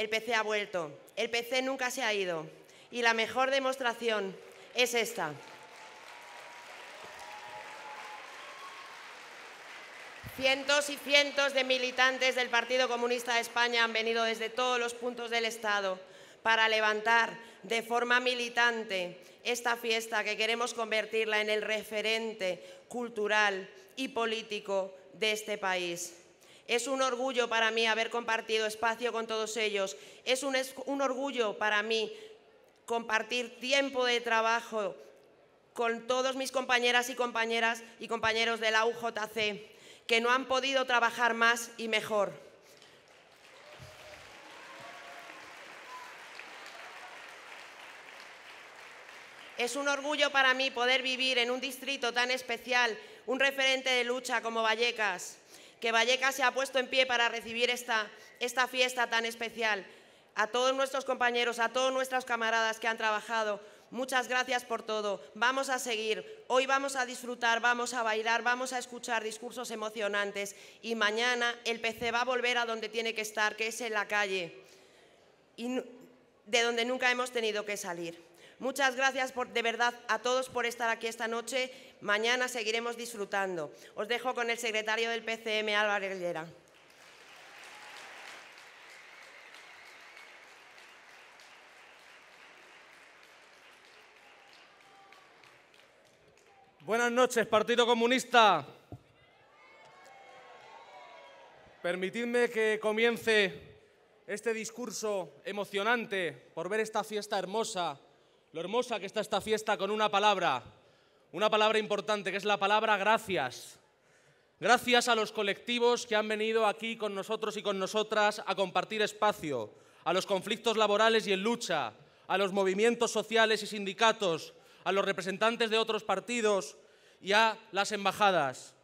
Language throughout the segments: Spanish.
El PC ha vuelto, el PC nunca se ha ido y la mejor demostración es esta. Cientos y cientos de militantes del Partido Comunista de España han venido desde todos los puntos del Estado para levantar de forma militante esta fiesta que queremos convertirla en el referente cultural y político de este país. Es un orgullo para mí haber compartido espacio con todos ellos. Es un, orgullo para mí compartir tiempo de trabajo con todos mis compañeras y compañeras y compañeros de la UJC que no han podido trabajar más y mejor. Es un orgullo para mí poder vivir en un distrito tan especial, un referente de lucha como Vallecas, que Vallecas se ha puesto en pie para recibir esta, esta fiesta tan especial. A todos nuestros compañeros, a todos nuestras camaradas que han trabajado, muchas gracias por todo. Vamos a seguir. Hoy vamos a disfrutar, vamos a bailar, vamos a escuchar discursos emocionantes y mañana el PC va a volver a donde tiene que estar, que es en la calle, y de donde nunca hemos tenido que salir. Muchas gracias por, de verdad a todos por estar aquí esta noche Mañana seguiremos disfrutando. Os dejo con el secretario del PCM, Álvaro Herrera. Buenas noches, Partido Comunista. Permitidme que comience este discurso emocionante por ver esta fiesta hermosa, lo hermosa que está esta fiesta con una palabra, una palabra importante que es la palabra gracias. Gracias a los colectivos que han venido aquí con nosotros y con nosotras a compartir espacio, a los conflictos laborales y en lucha, a los movimientos sociales y sindicatos, a los representantes de otros partidos y a las embajadas.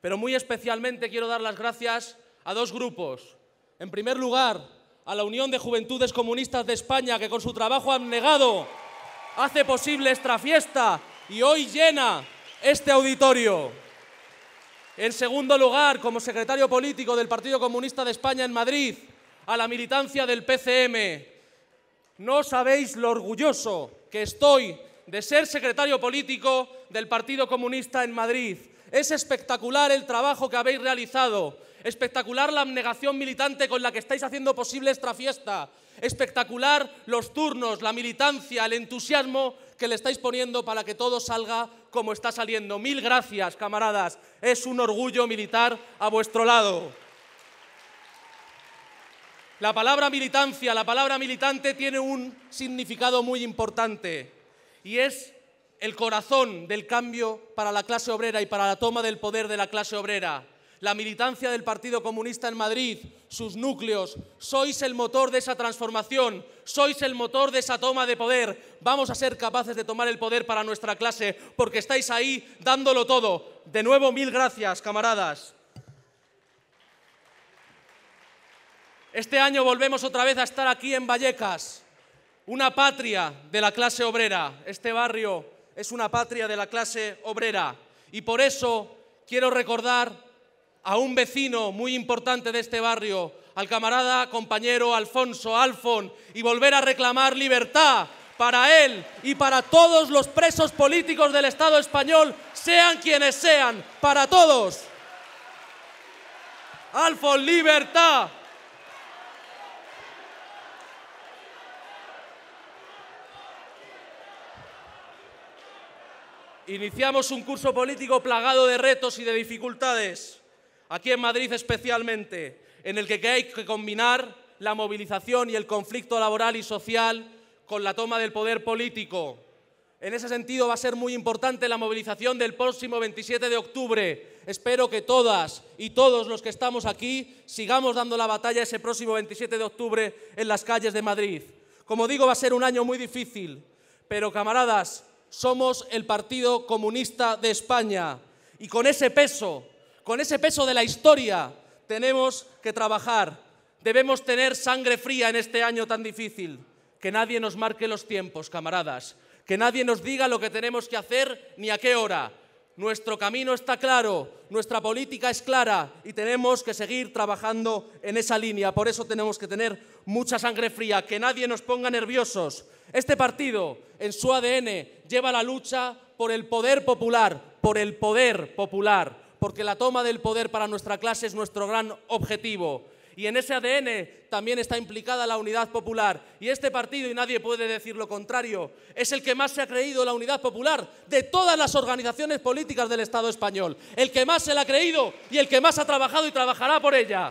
Pero muy especialmente quiero dar las gracias a dos grupos. En primer lugar, a la Unión de Juventudes Comunistas de España, que con su trabajo abnegado hace posible esta fiesta y hoy llena este auditorio. En segundo lugar, como secretario político del Partido Comunista de España en Madrid, a la militancia del PCM. No sabéis lo orgulloso que estoy de ser secretario político del Partido Comunista en Madrid. Es espectacular el trabajo que habéis realizado, espectacular la abnegación militante con la que estáis haciendo posible esta fiesta, espectacular los turnos, la militancia, el entusiasmo que le estáis poniendo para que todo salga como está saliendo. Mil gracias, camaradas. Es un orgullo militar a vuestro lado. La palabra militancia, la palabra militante tiene un significado muy importante y es el corazón del cambio para la clase obrera y para la toma del poder de la clase obrera la militancia del Partido Comunista en Madrid, sus núcleos, sois el motor de esa transformación, sois el motor de esa toma de poder. Vamos a ser capaces de tomar el poder para nuestra clase, porque estáis ahí dándolo todo. De nuevo, mil gracias, camaradas. Este año volvemos otra vez a estar aquí en Vallecas, una patria de la clase obrera. Este barrio es una patria de la clase obrera. Y por eso quiero recordar a un vecino muy importante de este barrio, al camarada compañero Alfonso Alfon, y volver a reclamar libertad para él y para todos los presos políticos del Estado español, sean quienes sean, para todos. Alfon, libertad. Iniciamos un curso político plagado de retos y de dificultades aquí en Madrid especialmente, en el que hay que combinar la movilización y el conflicto laboral y social con la toma del poder político. En ese sentido va a ser muy importante la movilización del próximo 27 de octubre. Espero que todas y todos los que estamos aquí sigamos dando la batalla ese próximo 27 de octubre en las calles de Madrid. Como digo, va a ser un año muy difícil, pero camaradas, somos el Partido Comunista de España y con ese peso con ese peso de la historia, tenemos que trabajar. Debemos tener sangre fría en este año tan difícil. Que nadie nos marque los tiempos, camaradas. Que nadie nos diga lo que tenemos que hacer ni a qué hora. Nuestro camino está claro, nuestra política es clara y tenemos que seguir trabajando en esa línea. Por eso tenemos que tener mucha sangre fría, que nadie nos ponga nerviosos. Este partido, en su ADN, lleva la lucha por el poder popular, por el poder popular porque la toma del poder para nuestra clase es nuestro gran objetivo. Y en ese ADN también está implicada la unidad popular. Y este partido, y nadie puede decir lo contrario, es el que más se ha creído la unidad popular de todas las organizaciones políticas del Estado español. El que más se la ha creído y el que más ha trabajado y trabajará por ella.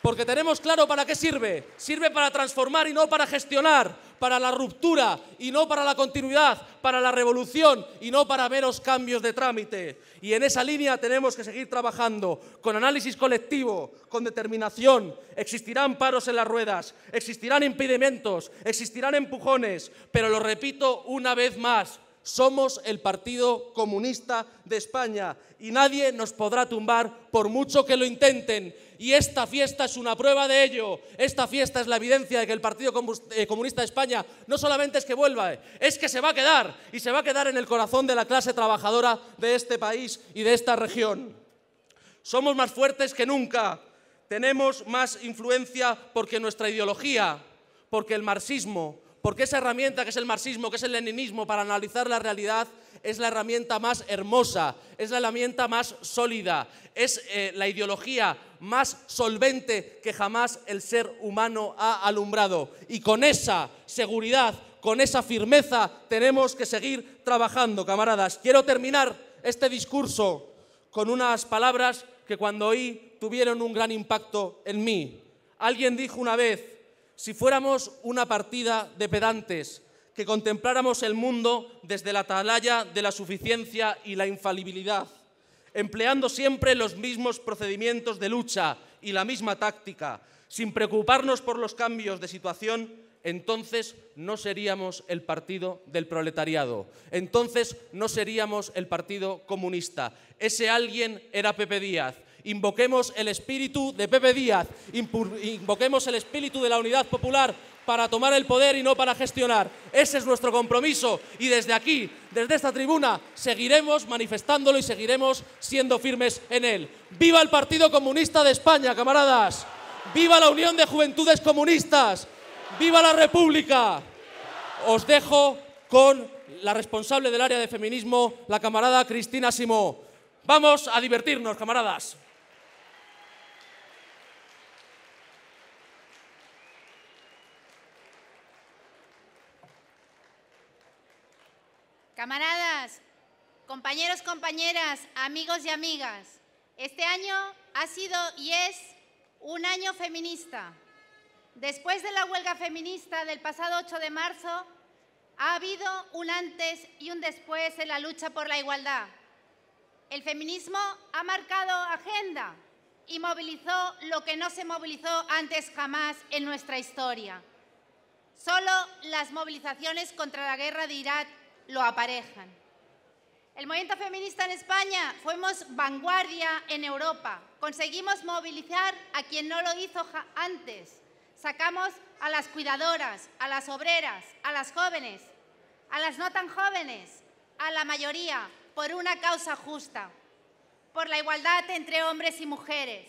Porque tenemos claro para qué sirve. Sirve para transformar y no para gestionar para la ruptura y no para la continuidad, para la revolución y no para meros cambios de trámite. Y en esa línea tenemos que seguir trabajando con análisis colectivo, con determinación. Existirán paros en las ruedas, existirán impedimentos, existirán empujones, pero lo repito una vez más, somos el Partido Comunista de España y nadie nos podrá tumbar por mucho que lo intenten, y esta fiesta es una prueba de ello. Esta fiesta es la evidencia de que el Partido eh, Comunista de España no solamente es que vuelva, eh, es que se va a quedar y se va a quedar en el corazón de la clase trabajadora de este país y de esta región. Somos más fuertes que nunca, tenemos más influencia porque nuestra ideología, porque el marxismo, porque esa herramienta que es el marxismo, que es el leninismo para analizar la realidad, es la herramienta más hermosa, es la herramienta más sólida, es eh, la ideología más solvente que jamás el ser humano ha alumbrado. Y con esa seguridad, con esa firmeza, tenemos que seguir trabajando, camaradas. Quiero terminar este discurso con unas palabras que cuando oí tuvieron un gran impacto en mí. Alguien dijo una vez, si fuéramos una partida de pedantes, que contempláramos el mundo desde la atalaya de la suficiencia y la infalibilidad, empleando siempre los mismos procedimientos de lucha y la misma táctica, sin preocuparnos por los cambios de situación, entonces no seríamos el partido del proletariado, entonces no seríamos el partido comunista. Ese alguien era Pepe Díaz. Invoquemos el espíritu de Pepe Díaz, invoquemos el espíritu de la unidad popular para tomar el poder y no para gestionar. Ese es nuestro compromiso y desde aquí, desde esta tribuna, seguiremos manifestándolo y seguiremos siendo firmes en él. ¡Viva el Partido Comunista de España, camaradas! ¡Viva la Unión de Juventudes Comunistas! ¡Viva la República! Os dejo con la responsable del área de feminismo, la camarada Cristina Simó. Vamos a divertirnos, camaradas. Camaradas, compañeros, compañeras, amigos y amigas, este año ha sido y es un año feminista. Después de la huelga feminista del pasado 8 de marzo, ha habido un antes y un después en la lucha por la igualdad. El feminismo ha marcado agenda y movilizó lo que no se movilizó antes jamás en nuestra historia. Solo las movilizaciones contra la guerra de Irak lo aparejan. El movimiento feminista en España fuimos vanguardia en Europa. Conseguimos movilizar a quien no lo hizo antes. Sacamos a las cuidadoras, a las obreras, a las jóvenes, a las no tan jóvenes, a la mayoría, por una causa justa, por la igualdad entre hombres y mujeres.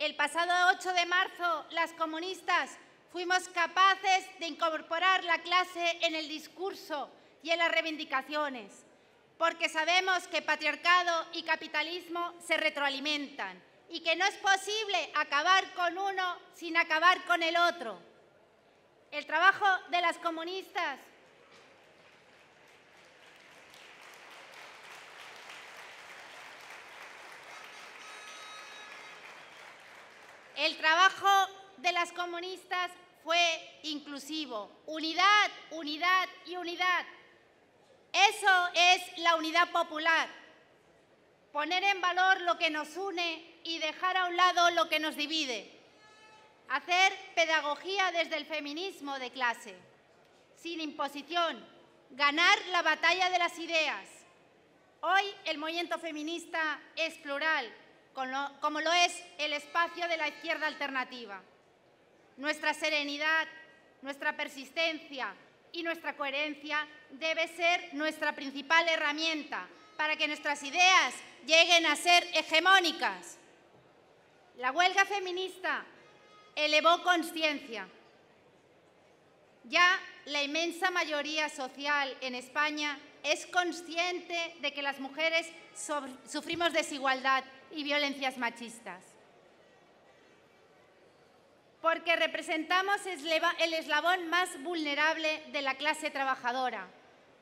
El pasado 8 de marzo, las comunistas fuimos capaces de incorporar la clase en el discurso y en las reivindicaciones, porque sabemos que patriarcado y capitalismo se retroalimentan y que no es posible acabar con uno sin acabar con el otro. El trabajo de las comunistas El trabajo de las comunistas fue inclusivo. Unidad, unidad y unidad. Eso es la unidad popular. Poner en valor lo que nos une y dejar a un lado lo que nos divide. Hacer pedagogía desde el feminismo de clase, sin imposición. Ganar la batalla de las ideas. Hoy el movimiento feminista es plural, como lo es el espacio de la izquierda alternativa. Nuestra serenidad, nuestra persistencia, y nuestra coherencia debe ser nuestra principal herramienta para que nuestras ideas lleguen a ser hegemónicas. La huelga feminista elevó conciencia. Ya la inmensa mayoría social en España es consciente de que las mujeres sufrimos desigualdad y violencias machistas porque representamos el eslabón más vulnerable de la clase trabajadora,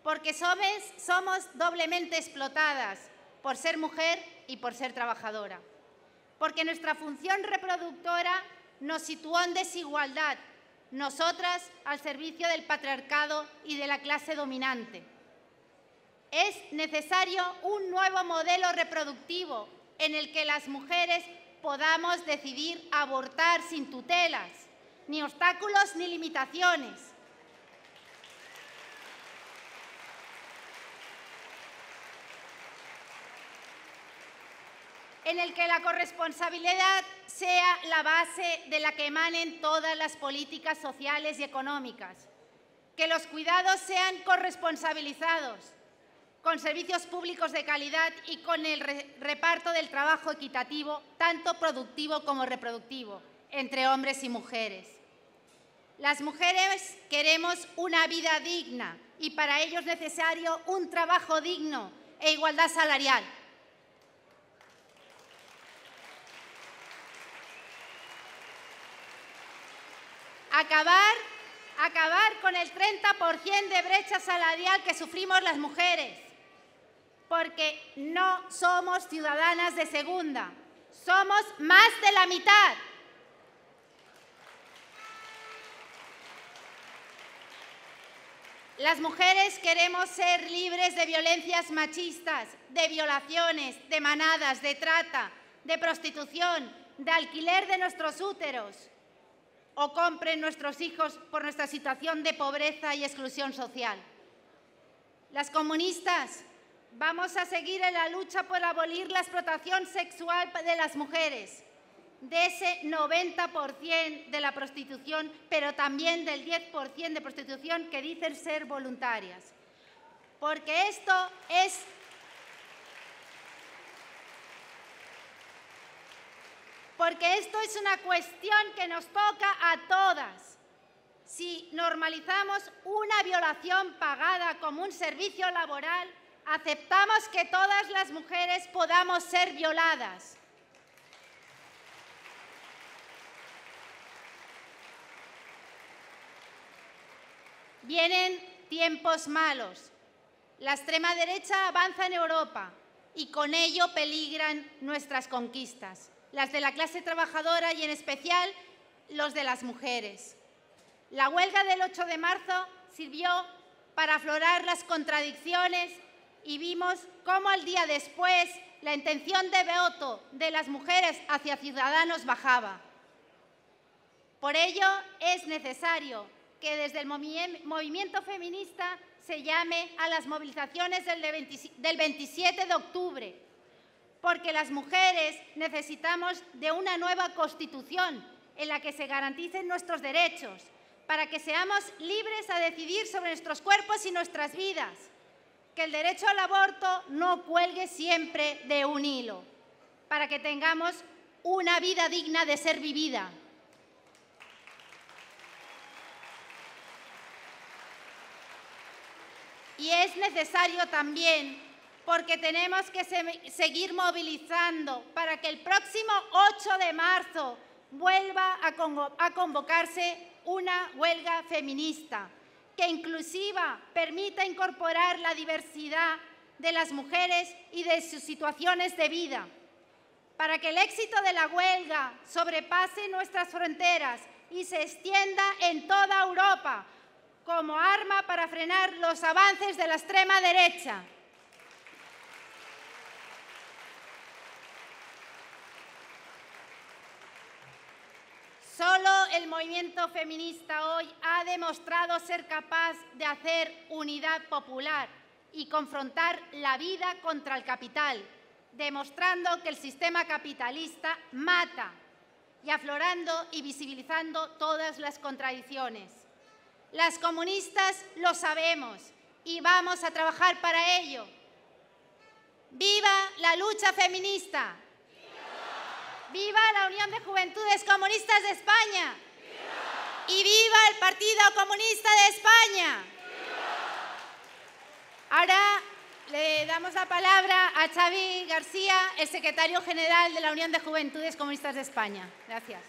porque somos doblemente explotadas por ser mujer y por ser trabajadora, porque nuestra función reproductora nos sitúa en desigualdad, nosotras al servicio del patriarcado y de la clase dominante. Es necesario un nuevo modelo reproductivo en el que las mujeres podamos decidir abortar sin tutelas, ni obstáculos ni limitaciones. en el que la corresponsabilidad sea la base de la que emanen todas las políticas sociales y económicas, que los cuidados sean corresponsabilizados, con servicios públicos de calidad y con el reparto del trabajo equitativo, tanto productivo como reproductivo, entre hombres y mujeres. Las mujeres queremos una vida digna y para ello es necesario un trabajo digno e igualdad salarial. Acabar, acabar con el 30% de brecha salarial que sufrimos las mujeres porque no somos ciudadanas de segunda, somos más de la mitad. Las mujeres queremos ser libres de violencias machistas, de violaciones, de manadas, de trata, de prostitución, de alquiler de nuestros úteros o compren nuestros hijos por nuestra situación de pobreza y exclusión social. Las comunistas Vamos a seguir en la lucha por abolir la explotación sexual de las mujeres, de ese 90% de la prostitución, pero también del 10% de prostitución que dicen ser voluntarias. Porque esto es... Porque esto es una cuestión que nos toca a todas. Si normalizamos una violación pagada como un servicio laboral, aceptamos que todas las mujeres podamos ser violadas. Vienen tiempos malos. La extrema derecha avanza en Europa y con ello peligran nuestras conquistas, las de la clase trabajadora y en especial los de las mujeres. La huelga del 8 de marzo sirvió para aflorar las contradicciones y vimos cómo al día después la intención de voto de las mujeres hacia ciudadanos bajaba. Por ello es necesario que desde el movimiento feminista se llame a las movilizaciones del 27 de octubre, porque las mujeres necesitamos de una nueva constitución en la que se garanticen nuestros derechos, para que seamos libres a decidir sobre nuestros cuerpos y nuestras vidas que el derecho al aborto no cuelgue siempre de un hilo, para que tengamos una vida digna de ser vivida. Y es necesario también porque tenemos que seguir movilizando para que el próximo 8 de marzo vuelva a convocarse una huelga feminista que inclusiva permita incorporar la diversidad de las mujeres y de sus situaciones de vida, para que el éxito de la huelga sobrepase nuestras fronteras y se extienda en toda Europa como arma para frenar los avances de la extrema derecha. Solo el movimiento feminista hoy ha demostrado ser capaz de hacer unidad popular y confrontar la vida contra el capital, demostrando que el sistema capitalista mata y aflorando y visibilizando todas las contradicciones. Las comunistas lo sabemos y vamos a trabajar para ello. ¡Viva la lucha feminista! ¡Viva la Unión de Juventudes Comunistas de España! ¡Y viva el Partido Comunista de España! Ahora le damos la palabra a Xavi García, el secretario general de la Unión de Juventudes Comunistas de España. Gracias.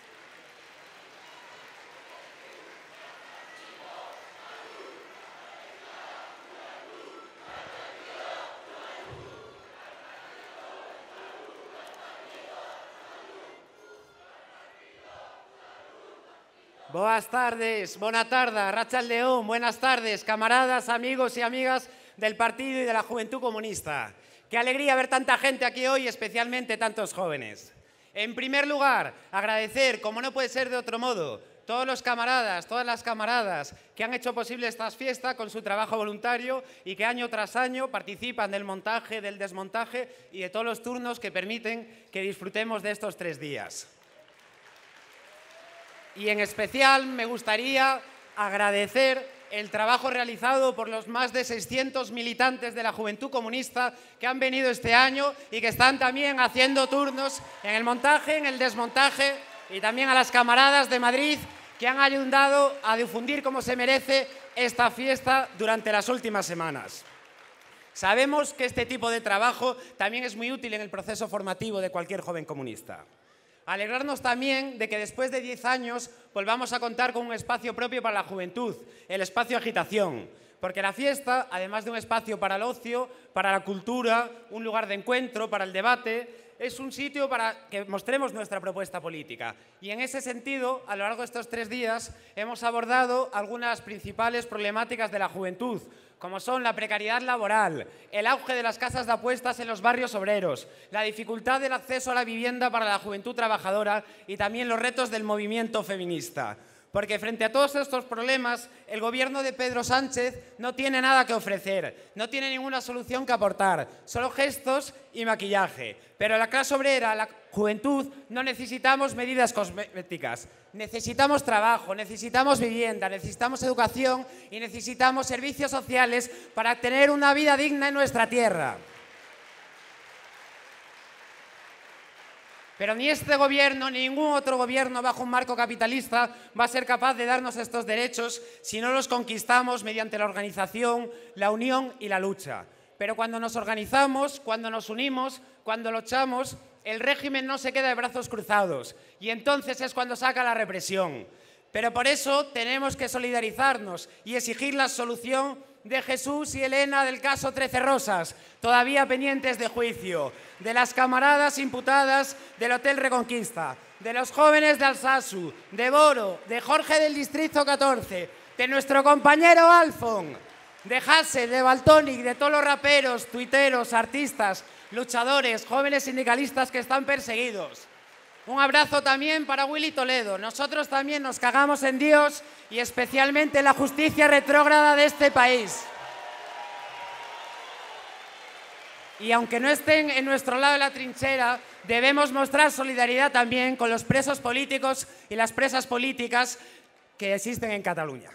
Buenas tardes, buena tardes, Racha León, buenas tardes, camaradas, amigos y amigas del Partido y de la Juventud Comunista. Qué alegría ver tanta gente aquí hoy, especialmente tantos jóvenes. En primer lugar, agradecer, como no puede ser de otro modo, todos los camaradas, todas las camaradas que han hecho posible estas fiestas con su trabajo voluntario y que año tras año participan del montaje, del desmontaje y de todos los turnos que permiten que disfrutemos de estos tres días y en especial me gustaría agradecer el trabajo realizado por los más de 600 militantes de la Juventud Comunista que han venido este año y que están también haciendo turnos en el montaje, en el desmontaje y también a las camaradas de Madrid que han ayudado a difundir como se merece esta fiesta durante las últimas semanas. Sabemos que este tipo de trabajo también es muy útil en el proceso formativo de cualquier joven comunista. Alegrarnos también de que después de 10 años volvamos a contar con un espacio propio para la juventud, el espacio agitación. Porque la fiesta, además de un espacio para el ocio, para la cultura, un lugar de encuentro, para el debate, es un sitio para que mostremos nuestra propuesta política. Y en ese sentido, a lo largo de estos tres días, hemos abordado algunas principales problemáticas de la juventud, como son la precariedad laboral, el auge de las casas de apuestas en los barrios obreros, la dificultad del acceso a la vivienda para la juventud trabajadora y también los retos del movimiento feminista. Porque frente a todos estos problemas, el gobierno de Pedro Sánchez no tiene nada que ofrecer, no tiene ninguna solución que aportar, solo gestos y maquillaje. Pero la clase obrera, la juventud, no necesitamos medidas cosméticas. Necesitamos trabajo, necesitamos vivienda, necesitamos educación y necesitamos servicios sociales para tener una vida digna en nuestra tierra. Pero ni este gobierno, ni ningún otro gobierno bajo un marco capitalista va a ser capaz de darnos estos derechos si no los conquistamos mediante la organización, la unión y la lucha. Pero cuando nos organizamos, cuando nos unimos, cuando luchamos, el régimen no se queda de brazos cruzados y entonces es cuando saca la represión. Pero por eso tenemos que solidarizarnos y exigir la solución de Jesús y Elena del caso Trece Rosas, todavía pendientes de juicio, de las camaradas imputadas del Hotel Reconquista, de los jóvenes de Alsasu, de Boro, de Jorge del Distrito 14, de nuestro compañero Alfon, de Hassel, de Baltonic, de todos los raperos, tuiteros, artistas, luchadores, jóvenes sindicalistas que están perseguidos. Un abrazo también para Willy Toledo. Nosotros también nos cagamos en Dios y especialmente en la justicia retrógrada de este país. Y aunque no estén en nuestro lado de la trinchera, debemos mostrar solidaridad también con los presos políticos y las presas políticas que existen en Cataluña.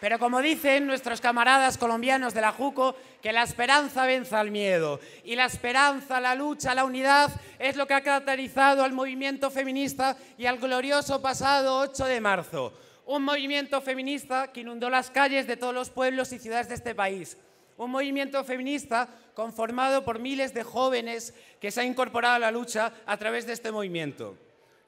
Pero como dicen nuestros camaradas colombianos de la Juco, que la esperanza venza al miedo. Y la esperanza, la lucha, la unidad es lo que ha caracterizado al movimiento feminista y al glorioso pasado 8 de marzo. Un movimiento feminista que inundó las calles de todos los pueblos y ciudades de este país. Un movimiento feminista conformado por miles de jóvenes que se ha incorporado a la lucha a través de este movimiento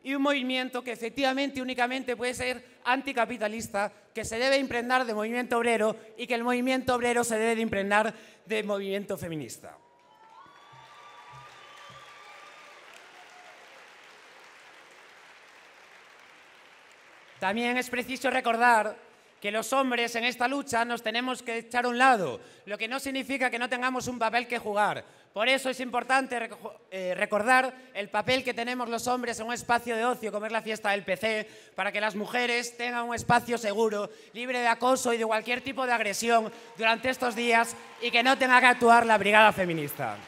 y un movimiento que efectivamente únicamente puede ser anticapitalista, que se debe impregnar de movimiento obrero y que el movimiento obrero se debe de impregnar de movimiento feminista. También es preciso recordar que los hombres en esta lucha nos tenemos que echar a un lado, lo que no significa que no tengamos un papel que jugar. Por eso es importante eh, recordar el papel que tenemos los hombres en un espacio de ocio, como es la fiesta del PC, para que las mujeres tengan un espacio seguro, libre de acoso y de cualquier tipo de agresión durante estos días y que no tenga que actuar la brigada feminista.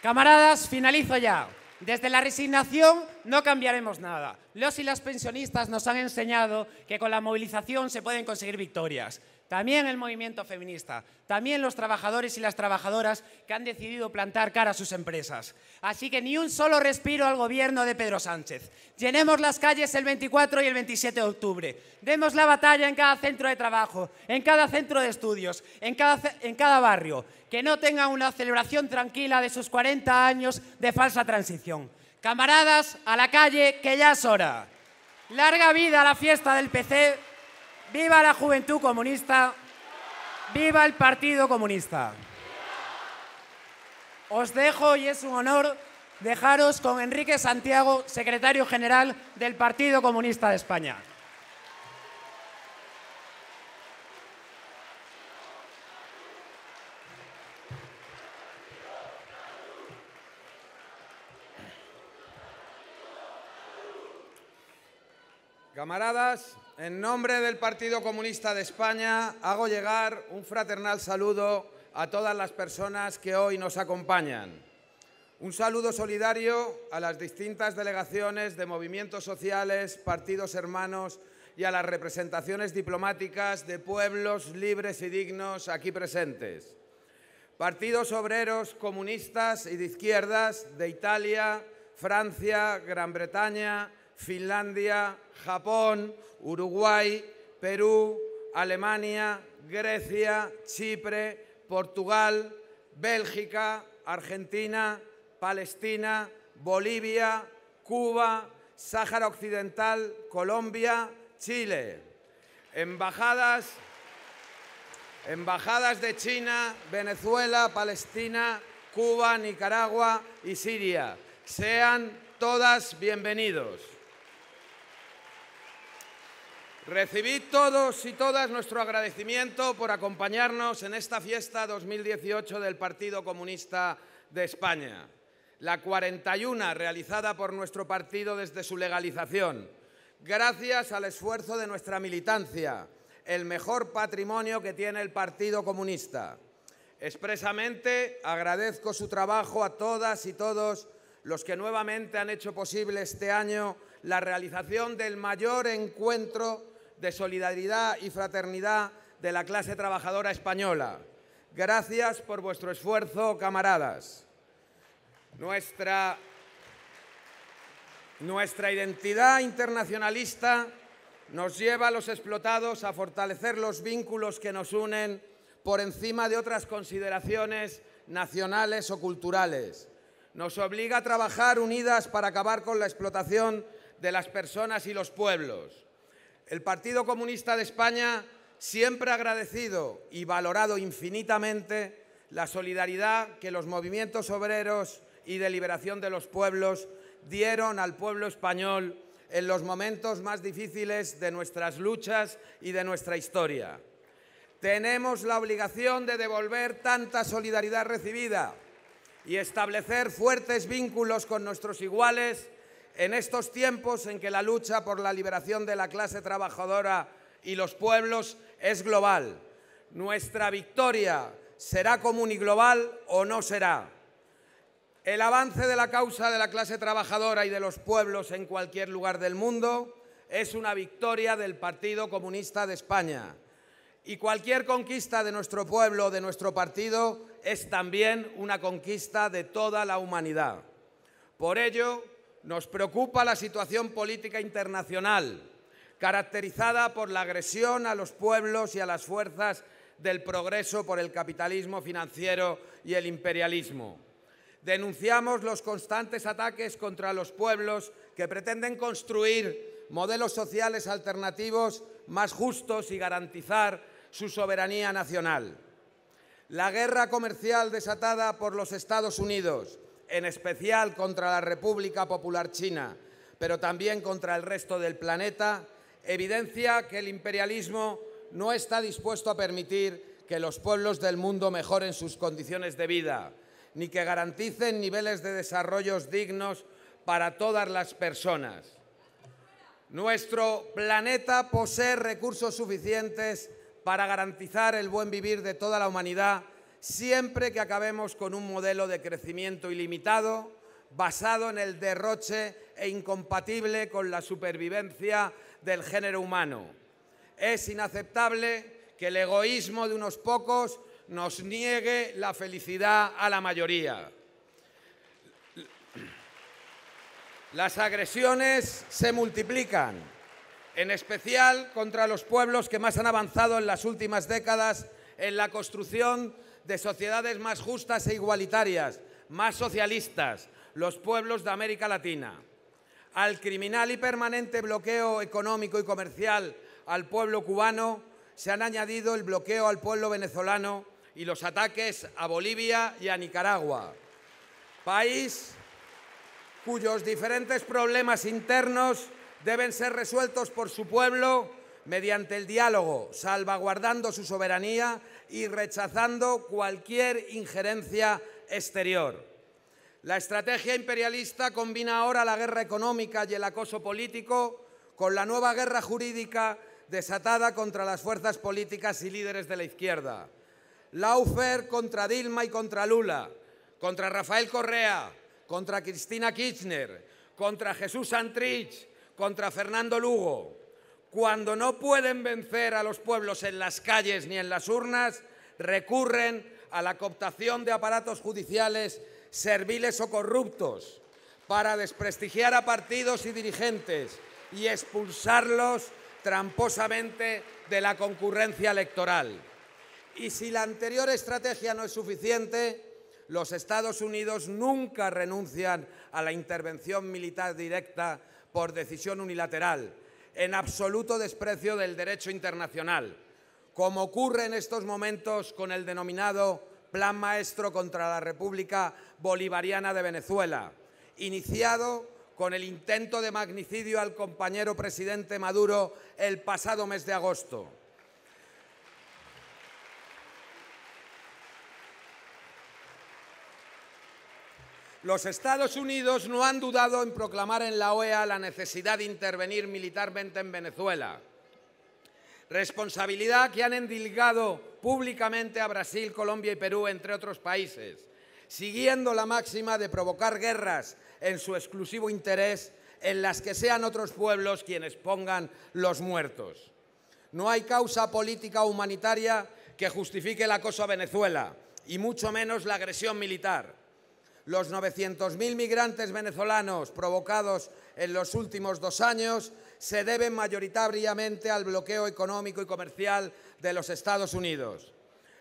Camaradas, finalizo ya. Desde la resignación no cambiaremos nada. Los y las pensionistas nos han enseñado que con la movilización se pueden conseguir victorias también el movimiento feminista, también los trabajadores y las trabajadoras que han decidido plantar cara a sus empresas. Así que ni un solo respiro al gobierno de Pedro Sánchez. Llenemos las calles el 24 y el 27 de octubre. Demos la batalla en cada centro de trabajo, en cada centro de estudios, en cada, en cada barrio. Que no tenga una celebración tranquila de sus 40 años de falsa transición. Camaradas, a la calle, que ya es hora. Larga vida a la fiesta del PC Viva la juventud comunista. Viva el Partido Comunista. Os dejo y es un honor dejaros con Enrique Santiago, secretario general del Partido Comunista de España. Camaradas, en nombre del Partido Comunista de España hago llegar un fraternal saludo a todas las personas que hoy nos acompañan. Un saludo solidario a las distintas delegaciones de movimientos sociales, partidos hermanos y a las representaciones diplomáticas de pueblos libres y dignos aquí presentes. Partidos obreros, comunistas y de izquierdas de Italia, Francia, Gran Bretaña, Finlandia, Japón, Uruguay, Perú, Alemania, Grecia, Chipre, Portugal, Bélgica, Argentina, Palestina, Bolivia, Cuba, Sáhara Occidental, Colombia, Chile. Embajadas, embajadas de China, Venezuela, Palestina, Cuba, Nicaragua y Siria. Sean todas bienvenidos. Recibí todos y todas nuestro agradecimiento por acompañarnos en esta fiesta 2018 del Partido Comunista de España, la 41 realizada por nuestro partido desde su legalización, gracias al esfuerzo de nuestra militancia, el mejor patrimonio que tiene el Partido Comunista. Expresamente agradezco su trabajo a todas y todos los que nuevamente han hecho posible este año la realización del mayor encuentro de solidaridad y fraternidad de la clase trabajadora española. Gracias por vuestro esfuerzo, camaradas. Nuestra, nuestra identidad internacionalista nos lleva a los explotados a fortalecer los vínculos que nos unen por encima de otras consideraciones nacionales o culturales. Nos obliga a trabajar unidas para acabar con la explotación de las personas y los pueblos. El Partido Comunista de España siempre ha agradecido y valorado infinitamente la solidaridad que los movimientos obreros y de liberación de los pueblos dieron al pueblo español en los momentos más difíciles de nuestras luchas y de nuestra historia. Tenemos la obligación de devolver tanta solidaridad recibida y establecer fuertes vínculos con nuestros iguales en estos tiempos en que la lucha por la liberación de la clase trabajadora y los pueblos es global. Nuestra victoria será común y global o no será. El avance de la causa de la clase trabajadora y de los pueblos en cualquier lugar del mundo es una victoria del Partido Comunista de España. Y cualquier conquista de nuestro pueblo, de nuestro partido, es también una conquista de toda la humanidad. Por ello, nos preocupa la situación política internacional, caracterizada por la agresión a los pueblos y a las fuerzas del progreso por el capitalismo financiero y el imperialismo. Denunciamos los constantes ataques contra los pueblos que pretenden construir modelos sociales alternativos más justos y garantizar su soberanía nacional. La guerra comercial desatada por los Estados Unidos, en especial contra la República Popular China, pero también contra el resto del planeta, evidencia que el imperialismo no está dispuesto a permitir que los pueblos del mundo mejoren sus condiciones de vida, ni que garanticen niveles de desarrollo dignos para todas las personas. Nuestro planeta posee recursos suficientes para garantizar el buen vivir de toda la humanidad siempre que acabemos con un modelo de crecimiento ilimitado basado en el derroche e incompatible con la supervivencia del género humano. Es inaceptable que el egoísmo de unos pocos nos niegue la felicidad a la mayoría. Las agresiones se multiplican, en especial contra los pueblos que más han avanzado en las últimas décadas en la construcción de sociedades más justas e igualitarias, más socialistas, los pueblos de América Latina. Al criminal y permanente bloqueo económico y comercial al pueblo cubano se han añadido el bloqueo al pueblo venezolano y los ataques a Bolivia y a Nicaragua, país cuyos diferentes problemas internos deben ser resueltos por su pueblo mediante el diálogo, salvaguardando su soberanía y rechazando cualquier injerencia exterior. La estrategia imperialista combina ahora la guerra económica y el acoso político con la nueva guerra jurídica desatada contra las fuerzas políticas y líderes de la izquierda. Laufer contra Dilma y contra Lula, contra Rafael Correa, contra Cristina Kirchner, contra Jesús Santrich, contra Fernando Lugo. Cuando no pueden vencer a los pueblos en las calles ni en las urnas, recurren a la cooptación de aparatos judiciales serviles o corruptos para desprestigiar a partidos y dirigentes y expulsarlos tramposamente de la concurrencia electoral. Y si la anterior estrategia no es suficiente, los Estados Unidos nunca renuncian a la intervención militar directa por decisión unilateral, en absoluto desprecio del derecho internacional, como ocurre en estos momentos con el denominado Plan Maestro contra la República Bolivariana de Venezuela, iniciado con el intento de magnicidio al compañero presidente Maduro el pasado mes de agosto. Los Estados Unidos no han dudado en proclamar en la OEA la necesidad de intervenir militarmente en Venezuela, responsabilidad que han endilgado públicamente a Brasil, Colombia y Perú, entre otros países, siguiendo la máxima de provocar guerras en su exclusivo interés en las que sean otros pueblos quienes pongan los muertos. No hay causa política o humanitaria que justifique el acoso a Venezuela, y mucho menos la agresión militar los 900.000 migrantes venezolanos provocados en los últimos dos años se deben mayoritariamente al bloqueo económico y comercial de los Estados Unidos.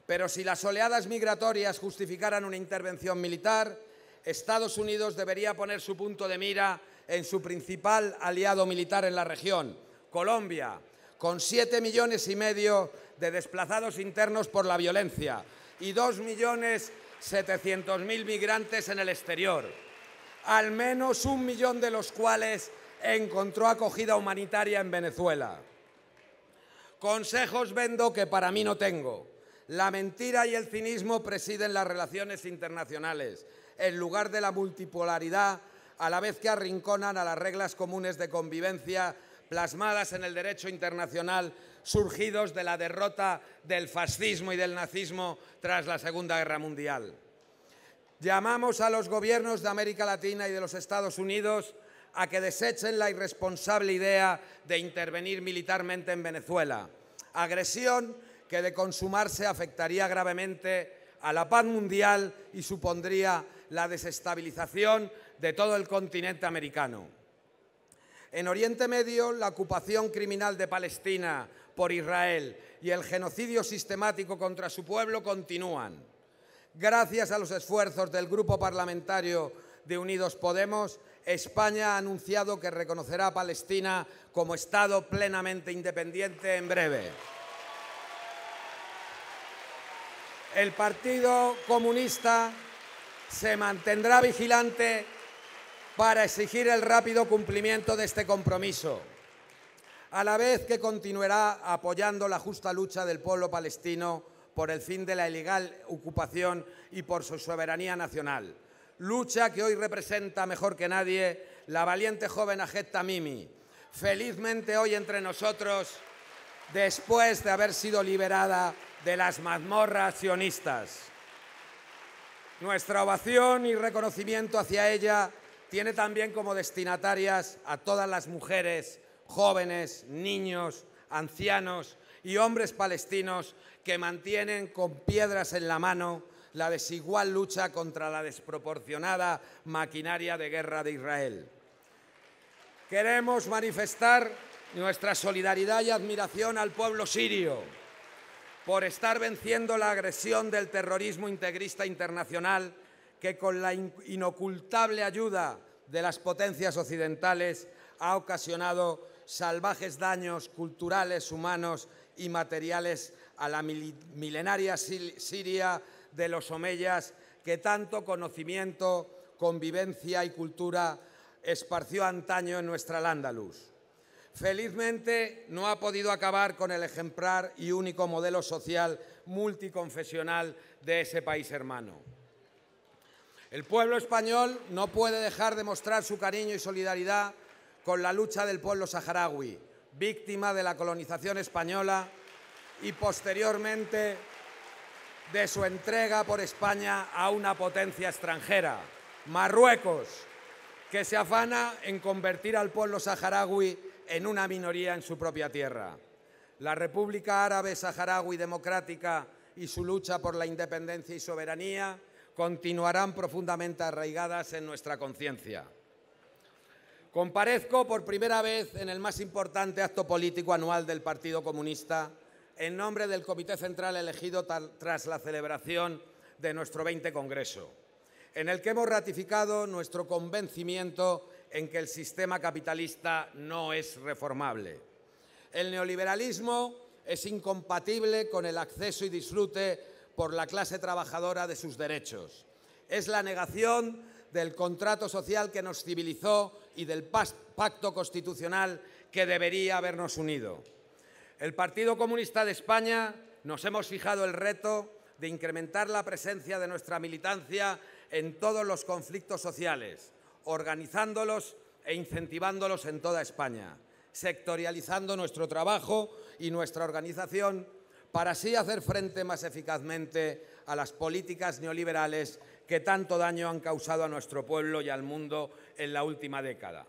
Pero si las oleadas migratorias justificaran una intervención militar, Estados Unidos debería poner su punto de mira en su principal aliado militar en la región, Colombia, con 7 millones y medio de desplazados internos por la violencia y 2 millones 700.000 migrantes en el exterior, al menos un millón de los cuales encontró acogida humanitaria en Venezuela. Consejos vendo que para mí no tengo. La mentira y el cinismo presiden las relaciones internacionales, en lugar de la multipolaridad, a la vez que arrinconan a las reglas comunes de convivencia plasmadas en el derecho internacional surgidos de la derrota del fascismo y del nazismo tras la Segunda Guerra Mundial. Llamamos a los gobiernos de América Latina y de los Estados Unidos a que desechen la irresponsable idea de intervenir militarmente en Venezuela, agresión que de consumarse afectaría gravemente a la paz mundial y supondría la desestabilización de todo el continente americano. En Oriente Medio, la ocupación criminal de Palestina por Israel y el genocidio sistemático contra su pueblo continúan. Gracias a los esfuerzos del Grupo Parlamentario de Unidos Podemos, España ha anunciado que reconocerá a Palestina como Estado plenamente independiente en breve. El Partido Comunista se mantendrá vigilante para exigir el rápido cumplimiento de este compromiso a la vez que continuará apoyando la justa lucha del pueblo palestino por el fin de la ilegal ocupación y por su soberanía nacional. Lucha que hoy representa mejor que nadie la valiente joven Ajet Mimi. felizmente hoy entre nosotros después de haber sido liberada de las mazmorras sionistas. Nuestra ovación y reconocimiento hacia ella tiene también como destinatarias a todas las mujeres jóvenes, niños, ancianos y hombres palestinos que mantienen con piedras en la mano la desigual lucha contra la desproporcionada maquinaria de guerra de Israel. Queremos manifestar nuestra solidaridad y admiración al pueblo sirio por estar venciendo la agresión del terrorismo integrista internacional que con la inocultable ayuda de las potencias occidentales ha ocasionado salvajes daños culturales, humanos y materiales a la milenaria Siria de los Omeyas, que tanto conocimiento, convivencia y cultura esparció antaño en nuestra al Felizmente no ha podido acabar con el ejemplar y único modelo social multiconfesional de ese país hermano. El pueblo español no puede dejar de mostrar su cariño y solidaridad con la lucha del pueblo saharaui, víctima de la colonización española y posteriormente de su entrega por España a una potencia extranjera, Marruecos, que se afana en convertir al pueblo saharaui en una minoría en su propia tierra. La República Árabe Saharaui Democrática y su lucha por la independencia y soberanía continuarán profundamente arraigadas en nuestra conciencia. Comparezco por primera vez en el más importante acto político anual del Partido Comunista en nombre del Comité Central elegido tras la celebración de nuestro 20 Congreso, en el que hemos ratificado nuestro convencimiento en que el sistema capitalista no es reformable. El neoliberalismo es incompatible con el acceso y disfrute por la clase trabajadora de sus derechos. Es la negación del contrato social que nos civilizó y del pacto constitucional que debería habernos unido. El Partido Comunista de España nos hemos fijado el reto de incrementar la presencia de nuestra militancia en todos los conflictos sociales, organizándolos e incentivándolos en toda España, sectorializando nuestro trabajo y nuestra organización para así hacer frente más eficazmente a las políticas neoliberales que tanto daño han causado a nuestro pueblo y al mundo en la última década.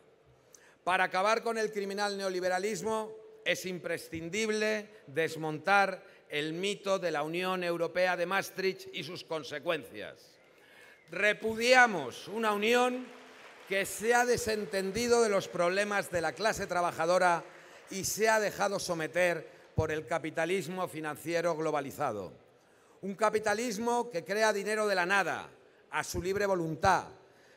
Para acabar con el criminal neoliberalismo es imprescindible desmontar el mito de la Unión Europea de Maastricht y sus consecuencias. Repudiamos una unión que se ha desentendido de los problemas de la clase trabajadora y se ha dejado someter por el capitalismo financiero globalizado. Un capitalismo que crea dinero de la nada, a su libre voluntad,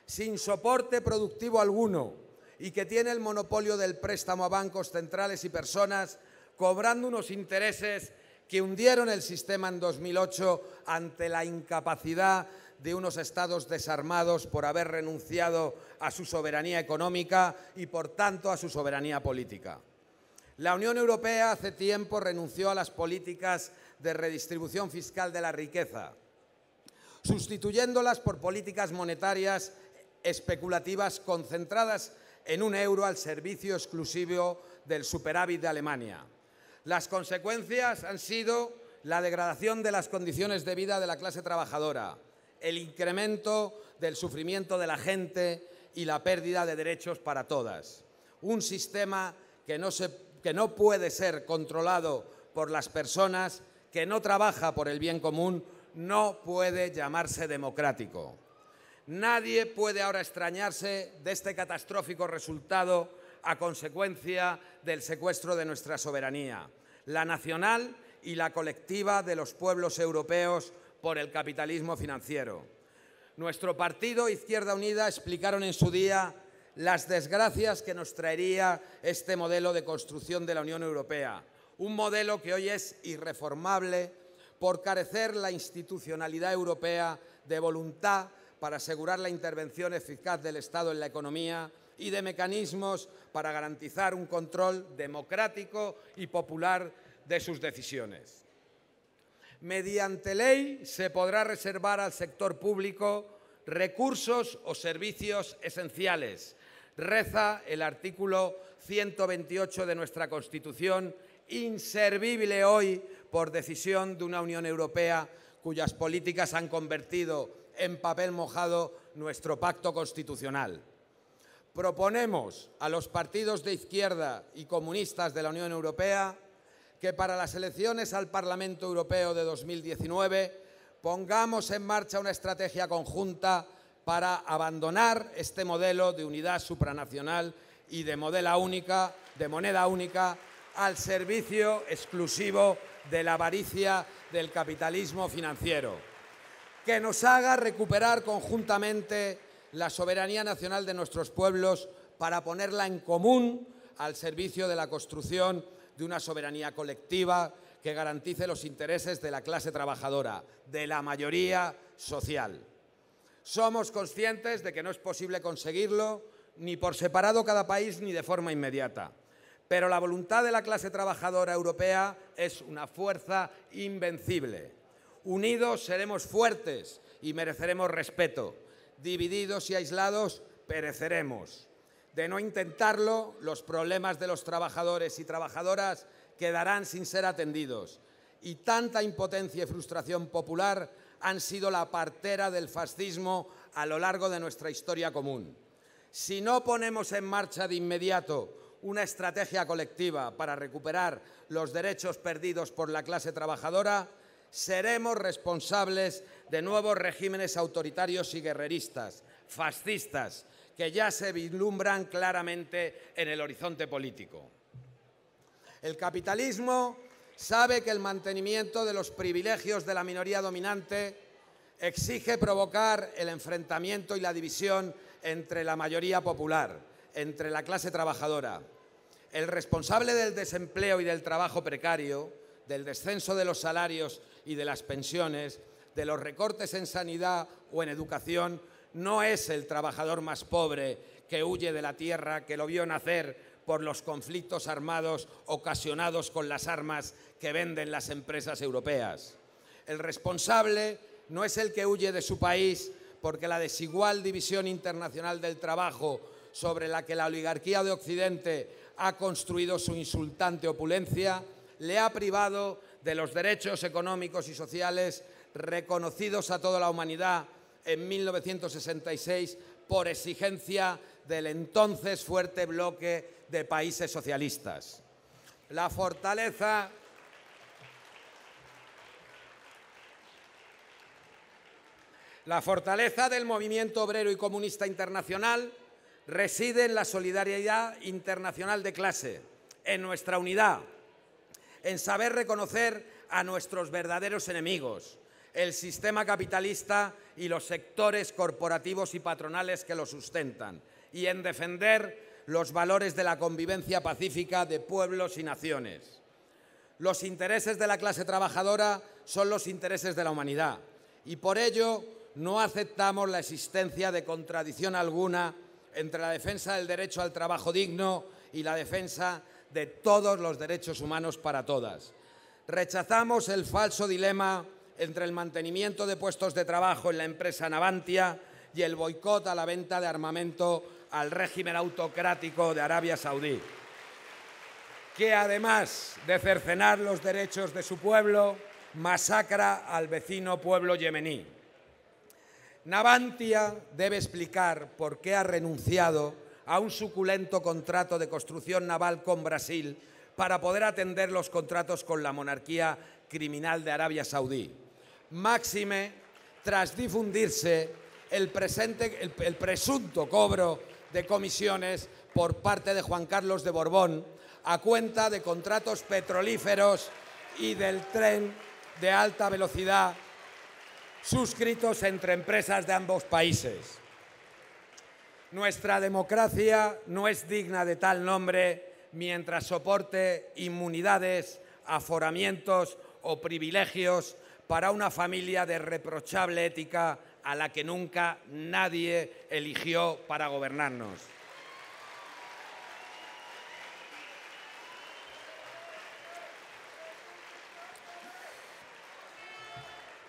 sin soporte productivo alguno y que tiene el monopolio del préstamo a bancos centrales y personas, cobrando unos intereses que hundieron el sistema en 2008 ante la incapacidad de unos estados desarmados por haber renunciado a su soberanía económica y, por tanto, a su soberanía política. La Unión Europea hace tiempo renunció a las políticas de redistribución fiscal de la riqueza sustituyéndolas por políticas monetarias especulativas concentradas en un euro al servicio exclusivo del superávit de Alemania. Las consecuencias han sido la degradación de las condiciones de vida de la clase trabajadora, el incremento del sufrimiento de la gente y la pérdida de derechos para todas. Un sistema que no, que no puede ser controlado por las personas, que no trabaja por el bien común, no puede llamarse democrático. Nadie puede ahora extrañarse de este catastrófico resultado a consecuencia del secuestro de nuestra soberanía, la nacional y la colectiva de los pueblos europeos por el capitalismo financiero. Nuestro partido Izquierda Unida explicaron en su día las desgracias que nos traería este modelo de construcción de la Unión Europea, un modelo que hoy es irreformable por carecer la institucionalidad europea de voluntad para asegurar la intervención eficaz del Estado en la economía y de mecanismos para garantizar un control democrático y popular de sus decisiones. Mediante ley se podrá reservar al sector público recursos o servicios esenciales, reza el artículo 128 de nuestra Constitución, inservible hoy por decisión de una Unión Europea cuyas políticas han convertido en papel mojado nuestro pacto constitucional. Proponemos a los partidos de izquierda y comunistas de la Unión Europea que para las elecciones al Parlamento Europeo de 2019 pongamos en marcha una estrategia conjunta para abandonar este modelo de unidad supranacional y de, única, de moneda única al servicio exclusivo de la avaricia del capitalismo financiero, que nos haga recuperar conjuntamente la soberanía nacional de nuestros pueblos para ponerla en común al servicio de la construcción de una soberanía colectiva que garantice los intereses de la clase trabajadora, de la mayoría social. Somos conscientes de que no es posible conseguirlo ni por separado cada país ni de forma inmediata pero la voluntad de la clase trabajadora europea es una fuerza invencible. Unidos seremos fuertes y mereceremos respeto. Divididos y aislados pereceremos. De no intentarlo, los problemas de los trabajadores y trabajadoras quedarán sin ser atendidos. Y tanta impotencia y frustración popular han sido la partera del fascismo a lo largo de nuestra historia común. Si no ponemos en marcha de inmediato una estrategia colectiva para recuperar los derechos perdidos por la clase trabajadora, seremos responsables de nuevos regímenes autoritarios y guerreristas, fascistas, que ya se vislumbran claramente en el horizonte político. El capitalismo sabe que el mantenimiento de los privilegios de la minoría dominante exige provocar el enfrentamiento y la división entre la mayoría popular entre la clase trabajadora. El responsable del desempleo y del trabajo precario, del descenso de los salarios y de las pensiones, de los recortes en sanidad o en educación, no es el trabajador más pobre que huye de la tierra que lo vio nacer por los conflictos armados ocasionados con las armas que venden las empresas europeas. El responsable no es el que huye de su país porque la desigual división internacional del trabajo sobre la que la oligarquía de Occidente ha construido su insultante opulencia, le ha privado de los derechos económicos y sociales reconocidos a toda la humanidad en 1966 por exigencia del entonces fuerte bloque de países socialistas. La fortaleza La fortaleza del movimiento obrero y comunista internacional reside en la solidaridad internacional de clase, en nuestra unidad, en saber reconocer a nuestros verdaderos enemigos, el sistema capitalista y los sectores corporativos y patronales que lo sustentan, y en defender los valores de la convivencia pacífica de pueblos y naciones. Los intereses de la clase trabajadora son los intereses de la humanidad y por ello no aceptamos la existencia de contradicción alguna entre la defensa del derecho al trabajo digno y la defensa de todos los derechos humanos para todas. Rechazamos el falso dilema entre el mantenimiento de puestos de trabajo en la empresa Navantia y el boicot a la venta de armamento al régimen autocrático de Arabia Saudí, que además de cercenar los derechos de su pueblo, masacra al vecino pueblo yemení. Navantia debe explicar por qué ha renunciado a un suculento contrato de construcción naval con Brasil para poder atender los contratos con la monarquía criminal de Arabia Saudí. Máxime, tras difundirse el, presunto cobro de comisiones por parte de Juan Carlos de Borbón a cuenta de contratos petrolíferos y del tren de alta velocidad suscritos entre empresas de ambos países. Nuestra democracia no es digna de tal nombre mientras soporte inmunidades, aforamientos o privilegios para una familia de reprochable ética a la que nunca nadie eligió para gobernarnos.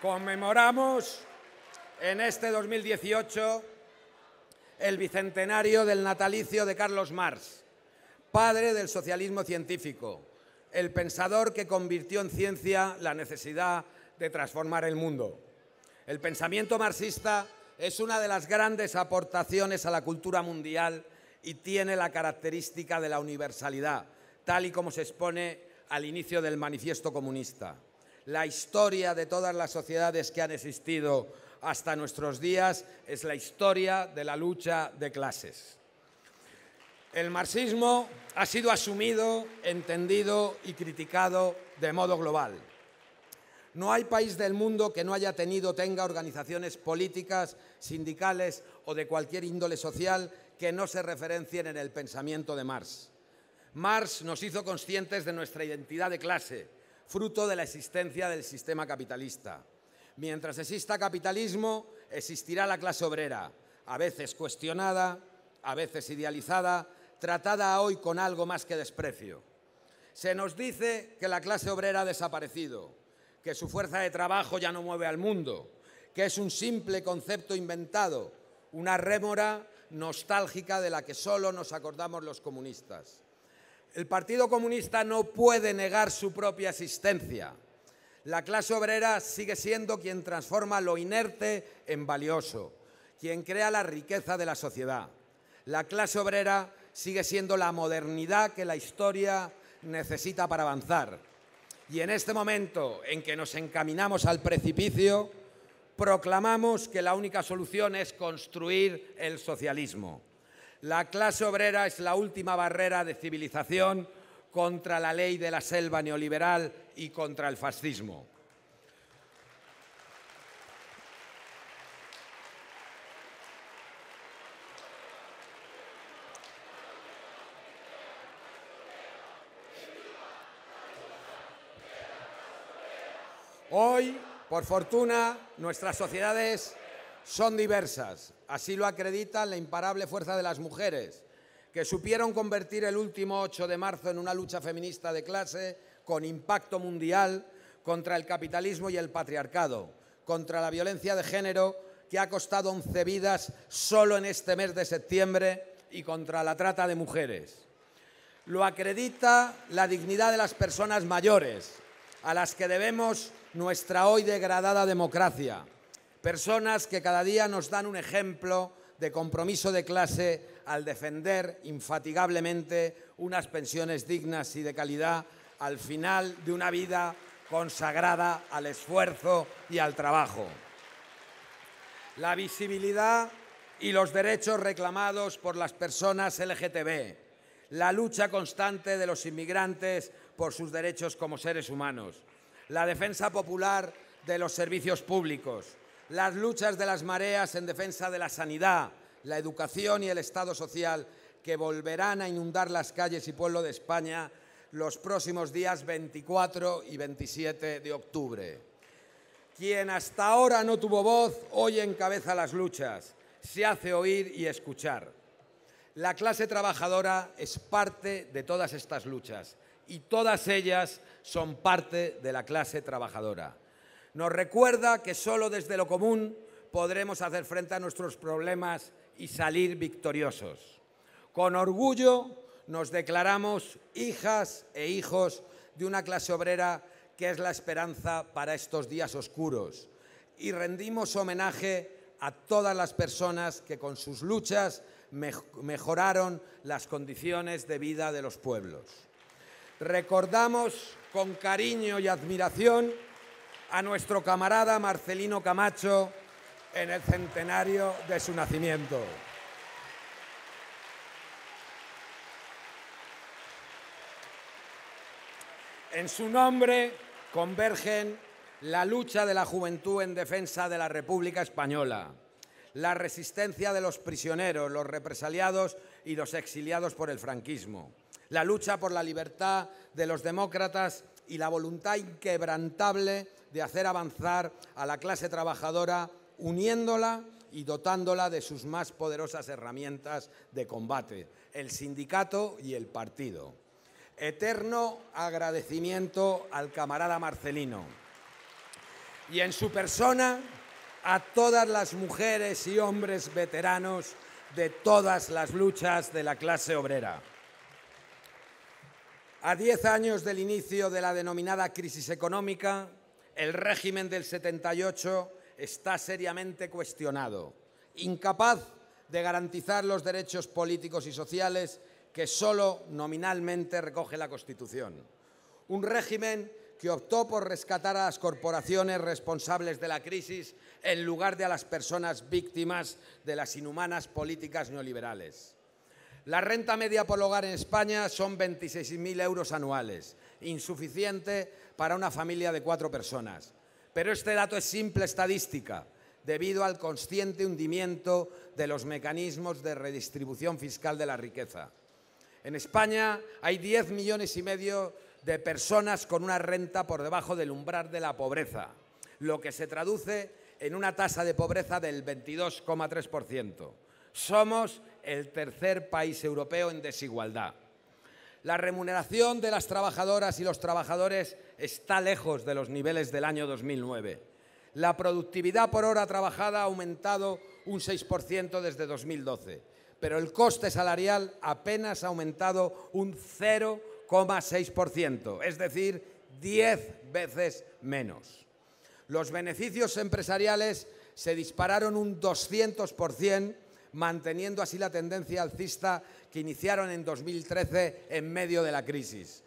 Conmemoramos en este 2018 el bicentenario del natalicio de Carlos Marx, padre del socialismo científico, el pensador que convirtió en ciencia la necesidad de transformar el mundo. El pensamiento marxista es una de las grandes aportaciones a la cultura mundial y tiene la característica de la universalidad, tal y como se expone al inicio del manifiesto comunista la historia de todas las sociedades que han existido hasta nuestros días es la historia de la lucha de clases. El marxismo ha sido asumido, entendido y criticado de modo global. No hay país del mundo que no haya tenido, tenga organizaciones políticas, sindicales o de cualquier índole social que no se referencien en el pensamiento de Marx. Marx nos hizo conscientes de nuestra identidad de clase, fruto de la existencia del sistema capitalista. Mientras exista capitalismo, existirá la clase obrera, a veces cuestionada, a veces idealizada, tratada hoy con algo más que desprecio. Se nos dice que la clase obrera ha desaparecido, que su fuerza de trabajo ya no mueve al mundo, que es un simple concepto inventado, una rémora nostálgica de la que solo nos acordamos los comunistas. El Partido Comunista no puede negar su propia existencia. La clase obrera sigue siendo quien transforma lo inerte en valioso, quien crea la riqueza de la sociedad. La clase obrera sigue siendo la modernidad que la historia necesita para avanzar. Y en este momento en que nos encaminamos al precipicio, proclamamos que la única solución es construir el socialismo. La clase obrera es la última barrera de civilización contra la ley de la selva neoliberal y contra el fascismo. Hoy, por fortuna, nuestras sociedades son diversas. Así lo acredita la imparable fuerza de las mujeres, que supieron convertir el último 8 de marzo en una lucha feminista de clase con impacto mundial contra el capitalismo y el patriarcado, contra la violencia de género que ha costado 11 vidas solo en este mes de septiembre y contra la trata de mujeres. Lo acredita la dignidad de las personas mayores, a las que debemos nuestra hoy degradada democracia, Personas que cada día nos dan un ejemplo de compromiso de clase al defender infatigablemente unas pensiones dignas y de calidad al final de una vida consagrada al esfuerzo y al trabajo. La visibilidad y los derechos reclamados por las personas LGTB, la lucha constante de los inmigrantes por sus derechos como seres humanos, la defensa popular de los servicios públicos, las luchas de las mareas en defensa de la sanidad, la educación y el Estado social que volverán a inundar las calles y pueblo de España los próximos días 24 y 27 de octubre. Quien hasta ahora no tuvo voz, hoy encabeza las luchas, se hace oír y escuchar. La clase trabajadora es parte de todas estas luchas y todas ellas son parte de la clase trabajadora. Nos recuerda que solo desde lo común podremos hacer frente a nuestros problemas y salir victoriosos. Con orgullo nos declaramos hijas e hijos de una clase obrera que es la esperanza para estos días oscuros y rendimos homenaje a todas las personas que con sus luchas mejoraron las condiciones de vida de los pueblos. Recordamos con cariño y admiración a nuestro camarada Marcelino Camacho en el centenario de su nacimiento. En su nombre convergen la lucha de la juventud en defensa de la República Española, la resistencia de los prisioneros, los represaliados y los exiliados por el franquismo, la lucha por la libertad de los demócratas y la voluntad inquebrantable de hacer avanzar a la clase trabajadora uniéndola y dotándola de sus más poderosas herramientas de combate, el sindicato y el partido. Eterno agradecimiento al camarada Marcelino y en su persona a todas las mujeres y hombres veteranos de todas las luchas de la clase obrera. A diez años del inicio de la denominada crisis económica, el régimen del 78 está seriamente cuestionado, incapaz de garantizar los derechos políticos y sociales que solo nominalmente recoge la Constitución. Un régimen que optó por rescatar a las corporaciones responsables de la crisis en lugar de a las personas víctimas de las inhumanas políticas neoliberales. La renta media por hogar en España son 26.000 euros anuales, insuficiente para una familia de cuatro personas. Pero este dato es simple estadística, debido al consciente hundimiento de los mecanismos de redistribución fiscal de la riqueza. En España hay 10 millones y medio de personas con una renta por debajo del umbral de la pobreza, lo que se traduce en una tasa de pobreza del 22,3%. Somos el tercer país europeo en desigualdad. La remuneración de las trabajadoras y los trabajadores está lejos de los niveles del año 2009. La productividad por hora trabajada ha aumentado un 6% desde 2012, pero el coste salarial apenas ha aumentado un 0,6%, es decir, 10 veces menos. Los beneficios empresariales se dispararon un 200% manteniendo así la tendencia alcista que iniciaron en 2013 en medio de la crisis.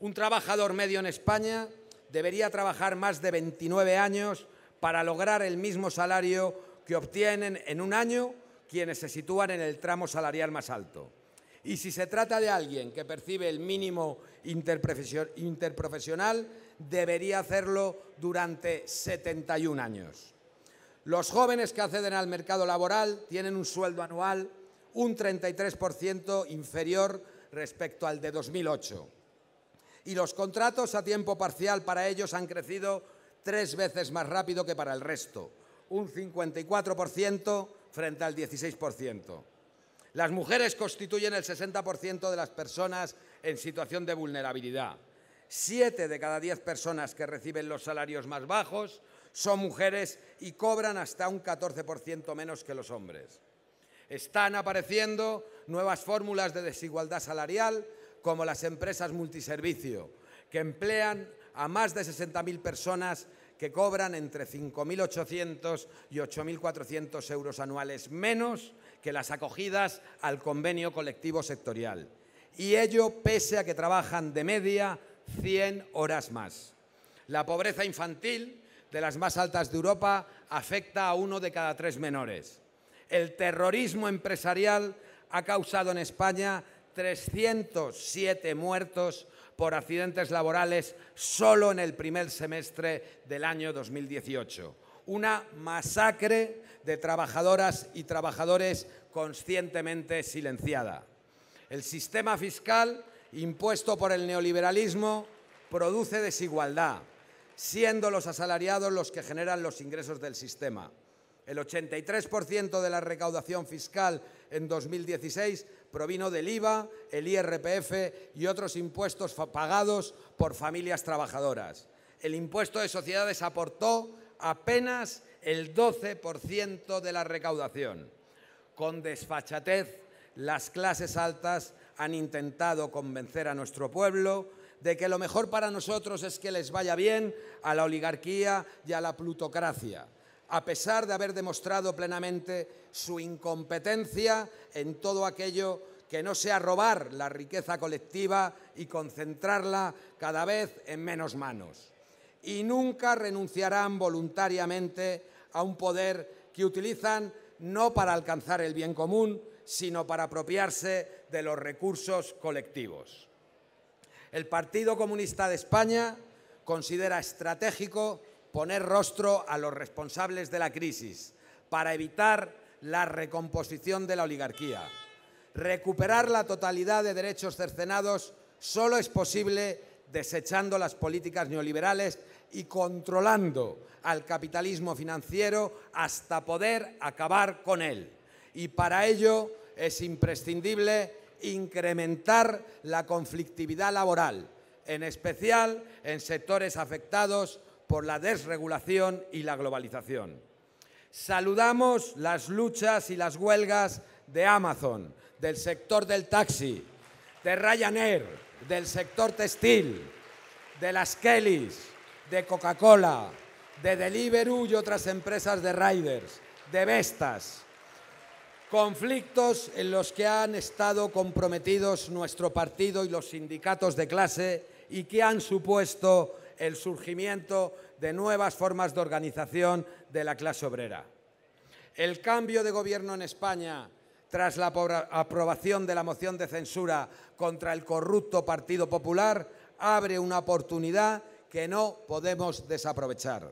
Un trabajador medio en España debería trabajar más de 29 años para lograr el mismo salario que obtienen en un año quienes se sitúan en el tramo salarial más alto. Y si se trata de alguien que percibe el mínimo interprofesional, debería hacerlo durante 71 años. Los jóvenes que acceden al mercado laboral tienen un sueldo anual un 33% inferior respecto al de 2008. Y los contratos a tiempo parcial para ellos han crecido tres veces más rápido que para el resto, un 54% frente al 16%. Las mujeres constituyen el 60% de las personas en situación de vulnerabilidad. Siete de cada diez personas que reciben los salarios más bajos son mujeres y cobran hasta un 14% menos que los hombres. Están apareciendo nuevas fórmulas de desigualdad salarial, como las empresas multiservicio, que emplean a más de 60.000 personas que cobran entre 5.800 y 8.400 euros anuales menos que las acogidas al convenio colectivo sectorial. Y ello pese a que trabajan de media 100 horas más. La pobreza infantil de las más altas de Europa, afecta a uno de cada tres menores. El terrorismo empresarial ha causado en España 307 muertos por accidentes laborales solo en el primer semestre del año 2018. Una masacre de trabajadoras y trabajadores conscientemente silenciada. El sistema fiscal impuesto por el neoliberalismo produce desigualdad, siendo los asalariados los que generan los ingresos del sistema. El 83% de la recaudación fiscal en 2016 provino del IVA, el IRPF y otros impuestos pagados por familias trabajadoras. El impuesto de sociedades aportó apenas el 12% de la recaudación. Con desfachatez, las clases altas han intentado convencer a nuestro pueblo de que lo mejor para nosotros es que les vaya bien a la oligarquía y a la plutocracia, a pesar de haber demostrado plenamente su incompetencia en todo aquello que no sea robar la riqueza colectiva y concentrarla cada vez en menos manos. Y nunca renunciarán voluntariamente a un poder que utilizan no para alcanzar el bien común, sino para apropiarse de los recursos colectivos. El Partido Comunista de España considera estratégico poner rostro a los responsables de la crisis para evitar la recomposición de la oligarquía. Recuperar la totalidad de derechos cercenados solo es posible desechando las políticas neoliberales y controlando al capitalismo financiero hasta poder acabar con él. Y para ello es imprescindible incrementar la conflictividad laboral, en especial en sectores afectados por la desregulación y la globalización. Saludamos las luchas y las huelgas de Amazon, del sector del taxi, de Ryanair, del sector textil, de las Kellys, de Coca-Cola, de Deliveroo y otras empresas de riders, de Vestas, conflictos en los que han estado comprometidos nuestro partido y los sindicatos de clase y que han supuesto el surgimiento de nuevas formas de organización de la clase obrera. El cambio de gobierno en España tras la aprobación de la moción de censura contra el corrupto Partido Popular abre una oportunidad que no podemos desaprovechar.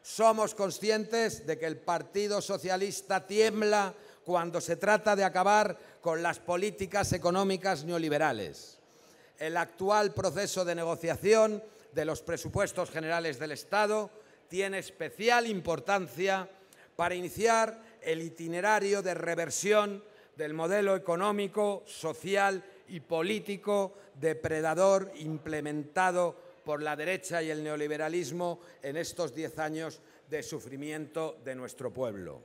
Somos conscientes de que el Partido Socialista tiembla cuando se trata de acabar con las políticas económicas neoliberales. El actual proceso de negociación de los presupuestos generales del Estado tiene especial importancia para iniciar el itinerario de reversión del modelo económico, social y político depredador implementado por la derecha y el neoliberalismo en estos diez años de sufrimiento de nuestro pueblo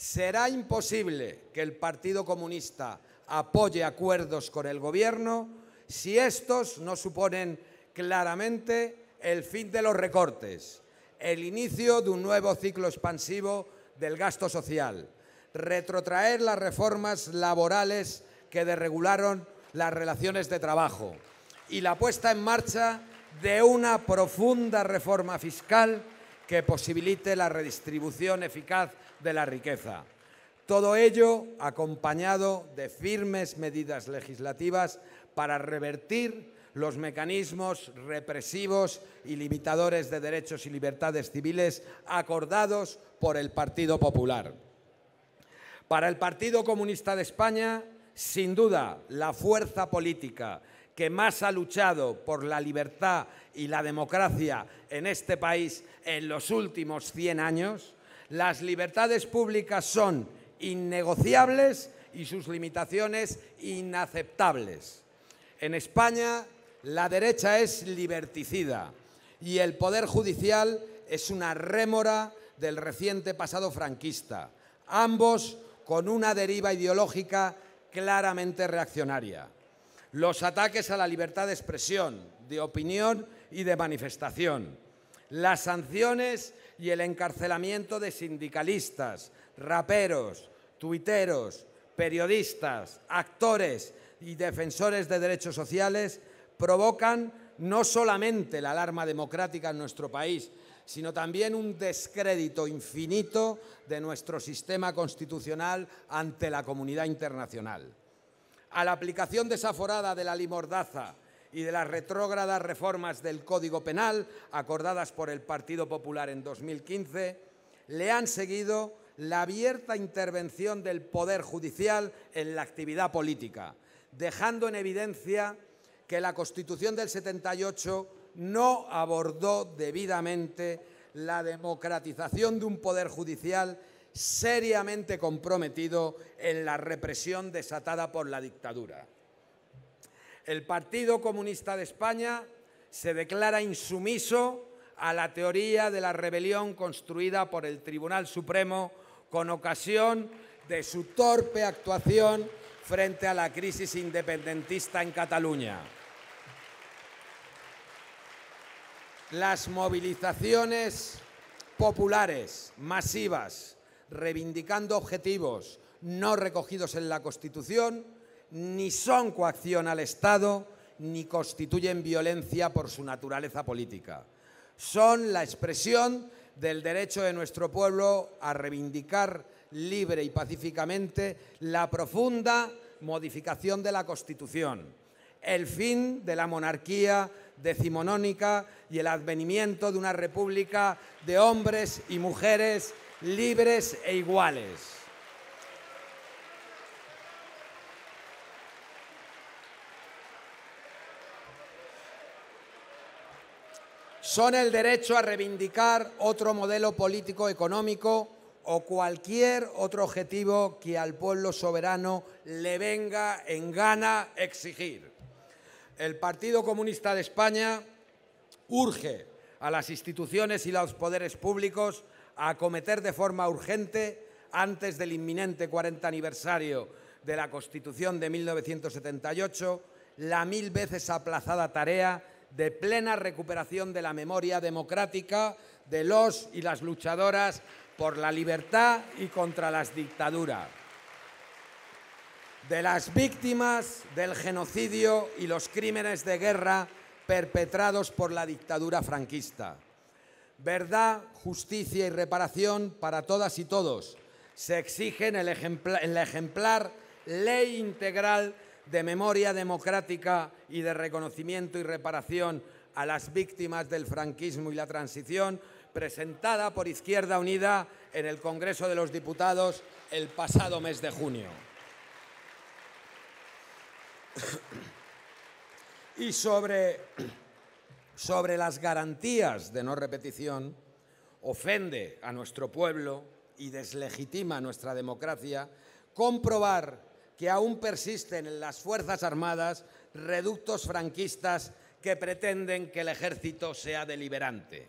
será imposible que el Partido Comunista apoye acuerdos con el Gobierno si estos no suponen claramente el fin de los recortes, el inicio de un nuevo ciclo expansivo del gasto social, retrotraer las reformas laborales que desregularon las relaciones de trabajo y la puesta en marcha de una profunda reforma fiscal que posibilite la redistribución eficaz de la riqueza. Todo ello acompañado de firmes medidas legislativas para revertir los mecanismos represivos y limitadores de derechos y libertades civiles acordados por el Partido Popular. Para el Partido Comunista de España, sin duda, la fuerza política que más ha luchado por la libertad y la democracia en este país en los últimos 100 años las libertades públicas son innegociables y sus limitaciones inaceptables. En España la derecha es liberticida y el Poder Judicial es una rémora del reciente pasado franquista, ambos con una deriva ideológica claramente reaccionaria. Los ataques a la libertad de expresión, de opinión y de manifestación, las sanciones y el encarcelamiento de sindicalistas, raperos, tuiteros, periodistas, actores y defensores de derechos sociales provocan no solamente la alarma democrática en nuestro país, sino también un descrédito infinito de nuestro sistema constitucional ante la comunidad internacional. A la aplicación desaforada de la limordaza y de las retrógradas reformas del Código Penal acordadas por el Partido Popular en 2015, le han seguido la abierta intervención del Poder Judicial en la actividad política, dejando en evidencia que la Constitución del 78 no abordó debidamente la democratización de un Poder Judicial seriamente comprometido en la represión desatada por la dictadura. El Partido Comunista de España se declara insumiso a la teoría de la rebelión construida por el Tribunal Supremo con ocasión de su torpe actuación frente a la crisis independentista en Cataluña. Las movilizaciones populares, masivas, reivindicando objetivos no recogidos en la Constitución, ni son coacción al Estado ni constituyen violencia por su naturaleza política. Son la expresión del derecho de nuestro pueblo a reivindicar libre y pacíficamente la profunda modificación de la Constitución, el fin de la monarquía decimonónica y el advenimiento de una república de hombres y mujeres libres e iguales. son el derecho a reivindicar otro modelo político económico o cualquier otro objetivo que al pueblo soberano le venga en gana exigir. El Partido Comunista de España urge a las instituciones y los poderes públicos a acometer de forma urgente, antes del inminente 40 aniversario de la Constitución de 1978, la mil veces aplazada tarea de plena recuperación de la memoria democrática de los y las luchadoras por la libertad y contra las dictaduras, de las víctimas del genocidio y los crímenes de guerra perpetrados por la dictadura franquista. Verdad, justicia y reparación para todas y todos se exigen en, el en la ejemplar ley integral de memoria democrática y de reconocimiento y reparación a las víctimas del franquismo y la transición, presentada por Izquierda Unida en el Congreso de los Diputados el pasado mes de junio. Y sobre, sobre las garantías de no repetición, ofende a nuestro pueblo y deslegitima nuestra democracia comprobar que aún persisten en las Fuerzas Armadas reductos franquistas que pretenden que el ejército sea deliberante.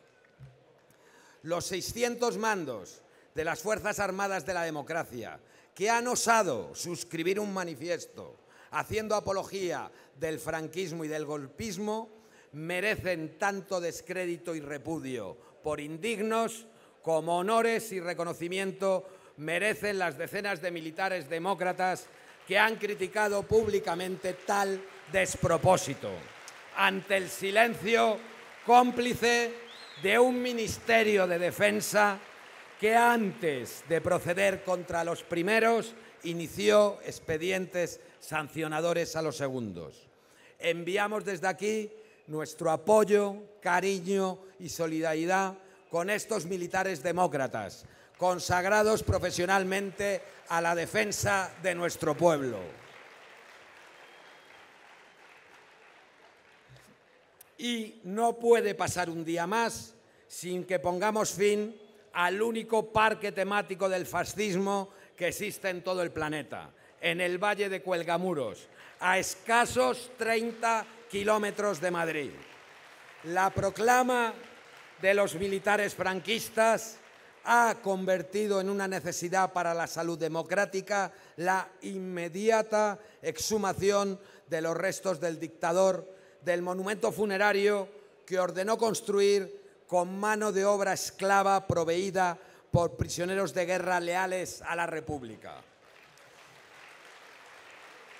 Los 600 mandos de las Fuerzas Armadas de la Democracia que han osado suscribir un manifiesto haciendo apología del franquismo y del golpismo merecen tanto descrédito y repudio por indignos como honores y reconocimiento merecen las decenas de militares demócratas que han criticado públicamente tal despropósito, ante el silencio cómplice de un Ministerio de Defensa que antes de proceder contra los primeros inició expedientes sancionadores a los segundos. Enviamos desde aquí nuestro apoyo, cariño y solidaridad con estos militares demócratas consagrados profesionalmente a la defensa de nuestro pueblo. Y no puede pasar un día más sin que pongamos fin al único parque temático del fascismo que existe en todo el planeta, en el Valle de Cuelgamuros, a escasos 30 kilómetros de Madrid. La proclama de los militares franquistas ha convertido en una necesidad para la salud democrática la inmediata exhumación de los restos del dictador, del monumento funerario que ordenó construir con mano de obra esclava proveída por prisioneros de guerra leales a la República.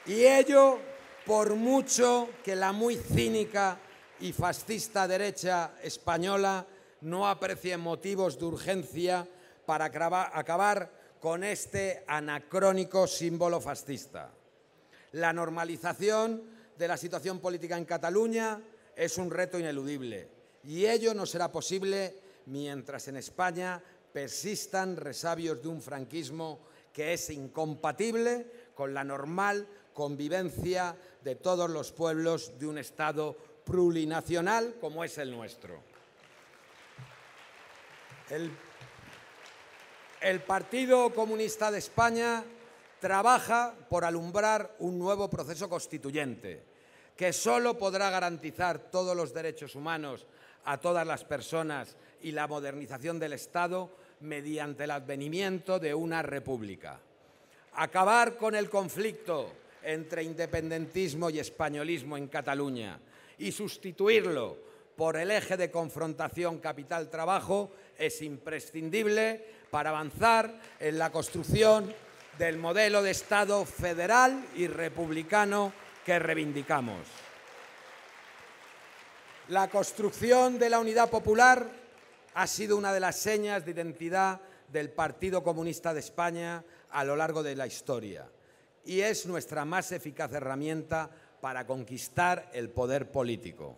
Y ello por mucho que la muy cínica y fascista derecha española no aprecien motivos de urgencia para acabar con este anacrónico símbolo fascista. La normalización de la situación política en Cataluña es un reto ineludible y ello no será posible mientras en España persistan resabios de un franquismo que es incompatible con la normal convivencia de todos los pueblos de un Estado plurinacional como es el nuestro. El, Partido Comunista de España trabaja por alumbrar un nuevo proceso constituyente que solo podrá garantizar todos los derechos humanos a todas las personas y la modernización del Estado mediante el advenimiento de una república. Acabar con el conflicto entre independentismo y españolismo en Cataluña y sustituirlo por el eje de confrontación capital-trabajo es imprescindible para avanzar en la construcción del modelo de Estado federal y republicano que reivindicamos. La construcción de la unidad popular ha sido una de las señas de identidad del Partido Comunista de España a lo largo de la historia y es nuestra más eficaz herramienta para conquistar el poder político.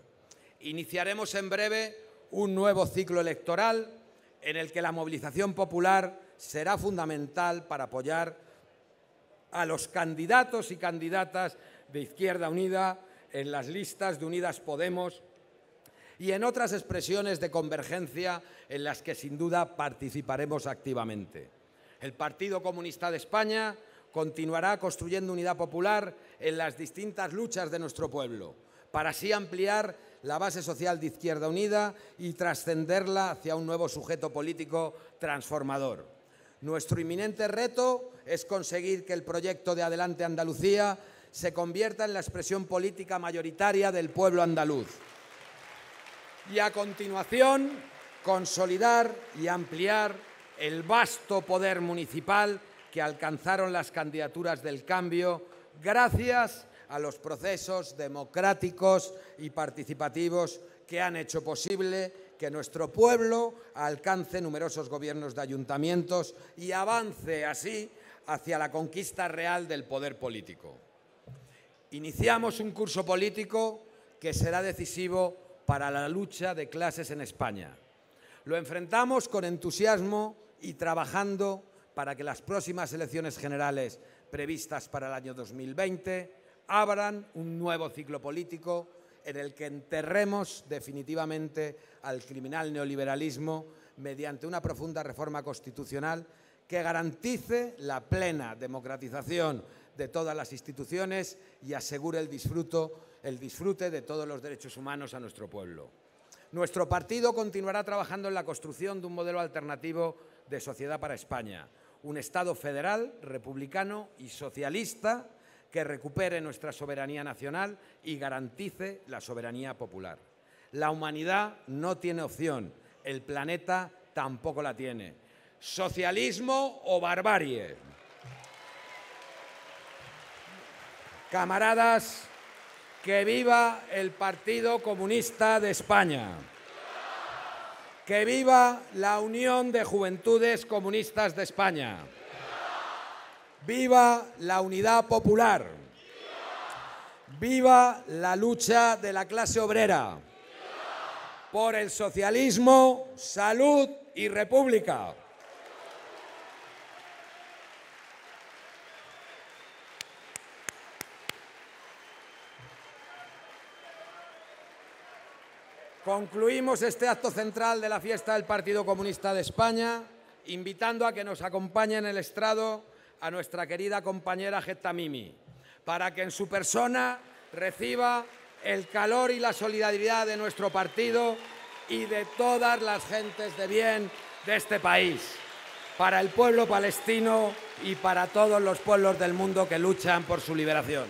Iniciaremos en breve un nuevo ciclo electoral en el que la movilización popular será fundamental para apoyar a los candidatos y candidatas de Izquierda Unida en las listas de Unidas Podemos y en otras expresiones de convergencia en las que sin duda participaremos activamente. El Partido Comunista de España continuará construyendo unidad popular en las distintas luchas de nuestro pueblo, para así ampliar la base social de Izquierda Unida y trascenderla hacia un nuevo sujeto político transformador. Nuestro inminente reto es conseguir que el proyecto de Adelante Andalucía se convierta en la expresión política mayoritaria del pueblo andaluz. Y a continuación, consolidar y ampliar el vasto poder municipal que alcanzaron las candidaturas del cambio gracias a los procesos democráticos y participativos que han hecho posible que nuestro pueblo alcance numerosos gobiernos de ayuntamientos y avance así hacia la conquista real del poder político. Iniciamos un curso político que será decisivo para la lucha de clases en España. Lo enfrentamos con entusiasmo y trabajando para que las próximas elecciones generales previstas para el año 2020 abran un nuevo ciclo político en el que enterremos definitivamente al criminal neoliberalismo mediante una profunda reforma constitucional que garantice la plena democratización de todas las instituciones y asegure el, disfruto, el disfrute de todos los derechos humanos a nuestro pueblo. Nuestro partido continuará trabajando en la construcción de un modelo alternativo de sociedad para España, un Estado federal, republicano y socialista que recupere nuestra soberanía nacional y garantice la soberanía popular. La humanidad no tiene opción, el planeta tampoco la tiene. Socialismo o barbarie. Camaradas, que viva el Partido Comunista de España. Que viva la Unión de Juventudes Comunistas de España. Viva la unidad popular. Viva la lucha de la clase obrera. Por el socialismo, salud y república. Concluimos este acto central de la fiesta del Partido Comunista de España, invitando a que nos acompañe en el estrado a nuestra querida compañera Mimi, para que en su persona reciba el calor y la solidaridad de nuestro partido y de todas las gentes de bien de este país, para el pueblo palestino y para todos los pueblos del mundo que luchan por su liberación.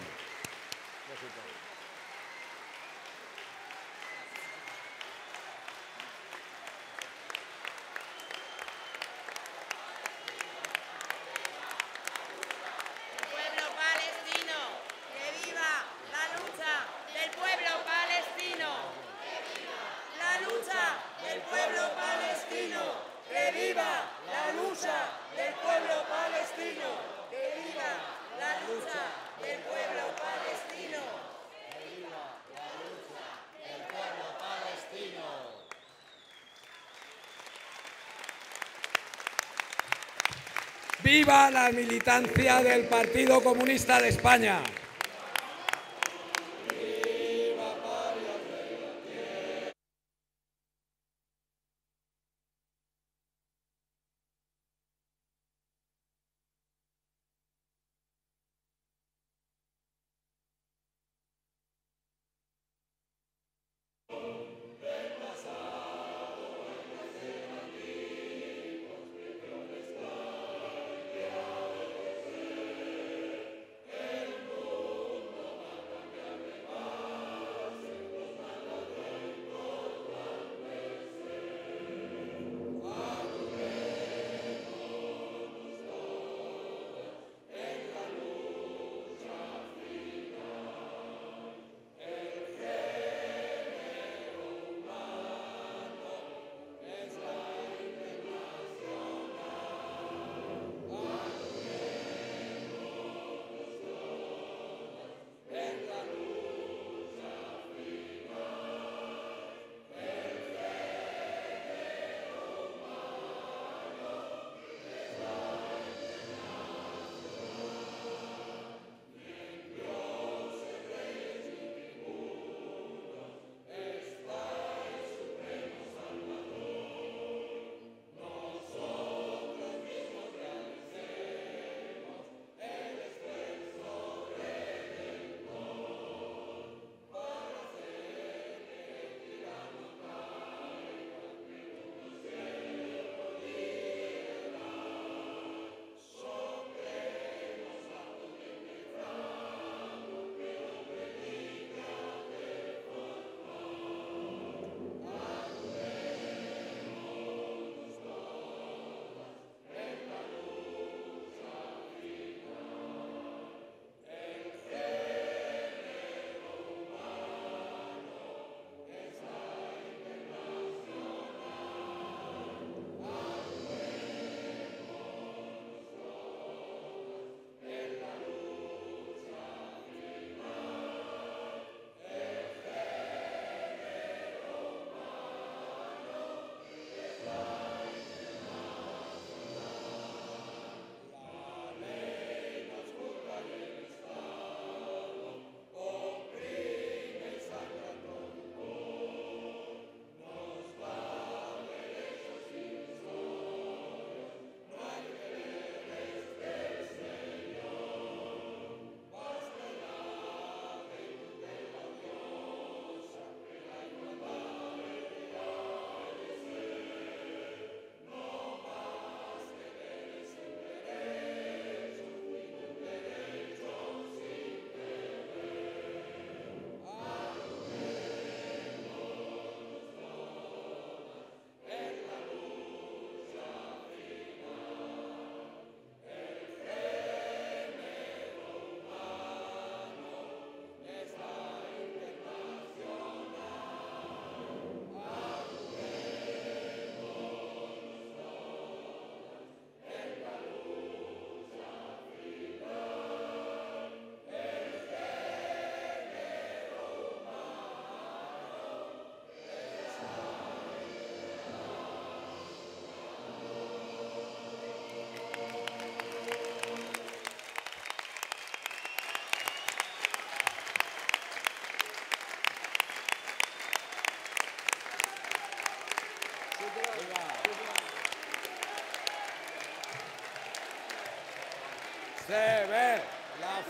la militancia del Partido Comunista de España.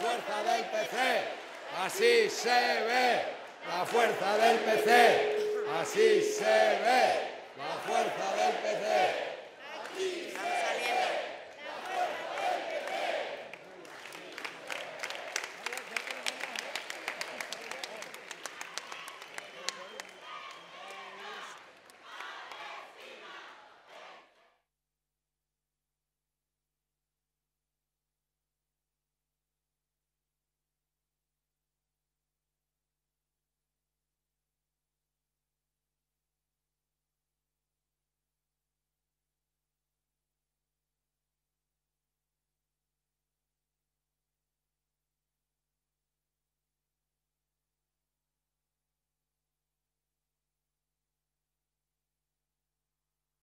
fuerza del PC, así se ve. La fuerza del PC, así se ve. La fuerza del PC.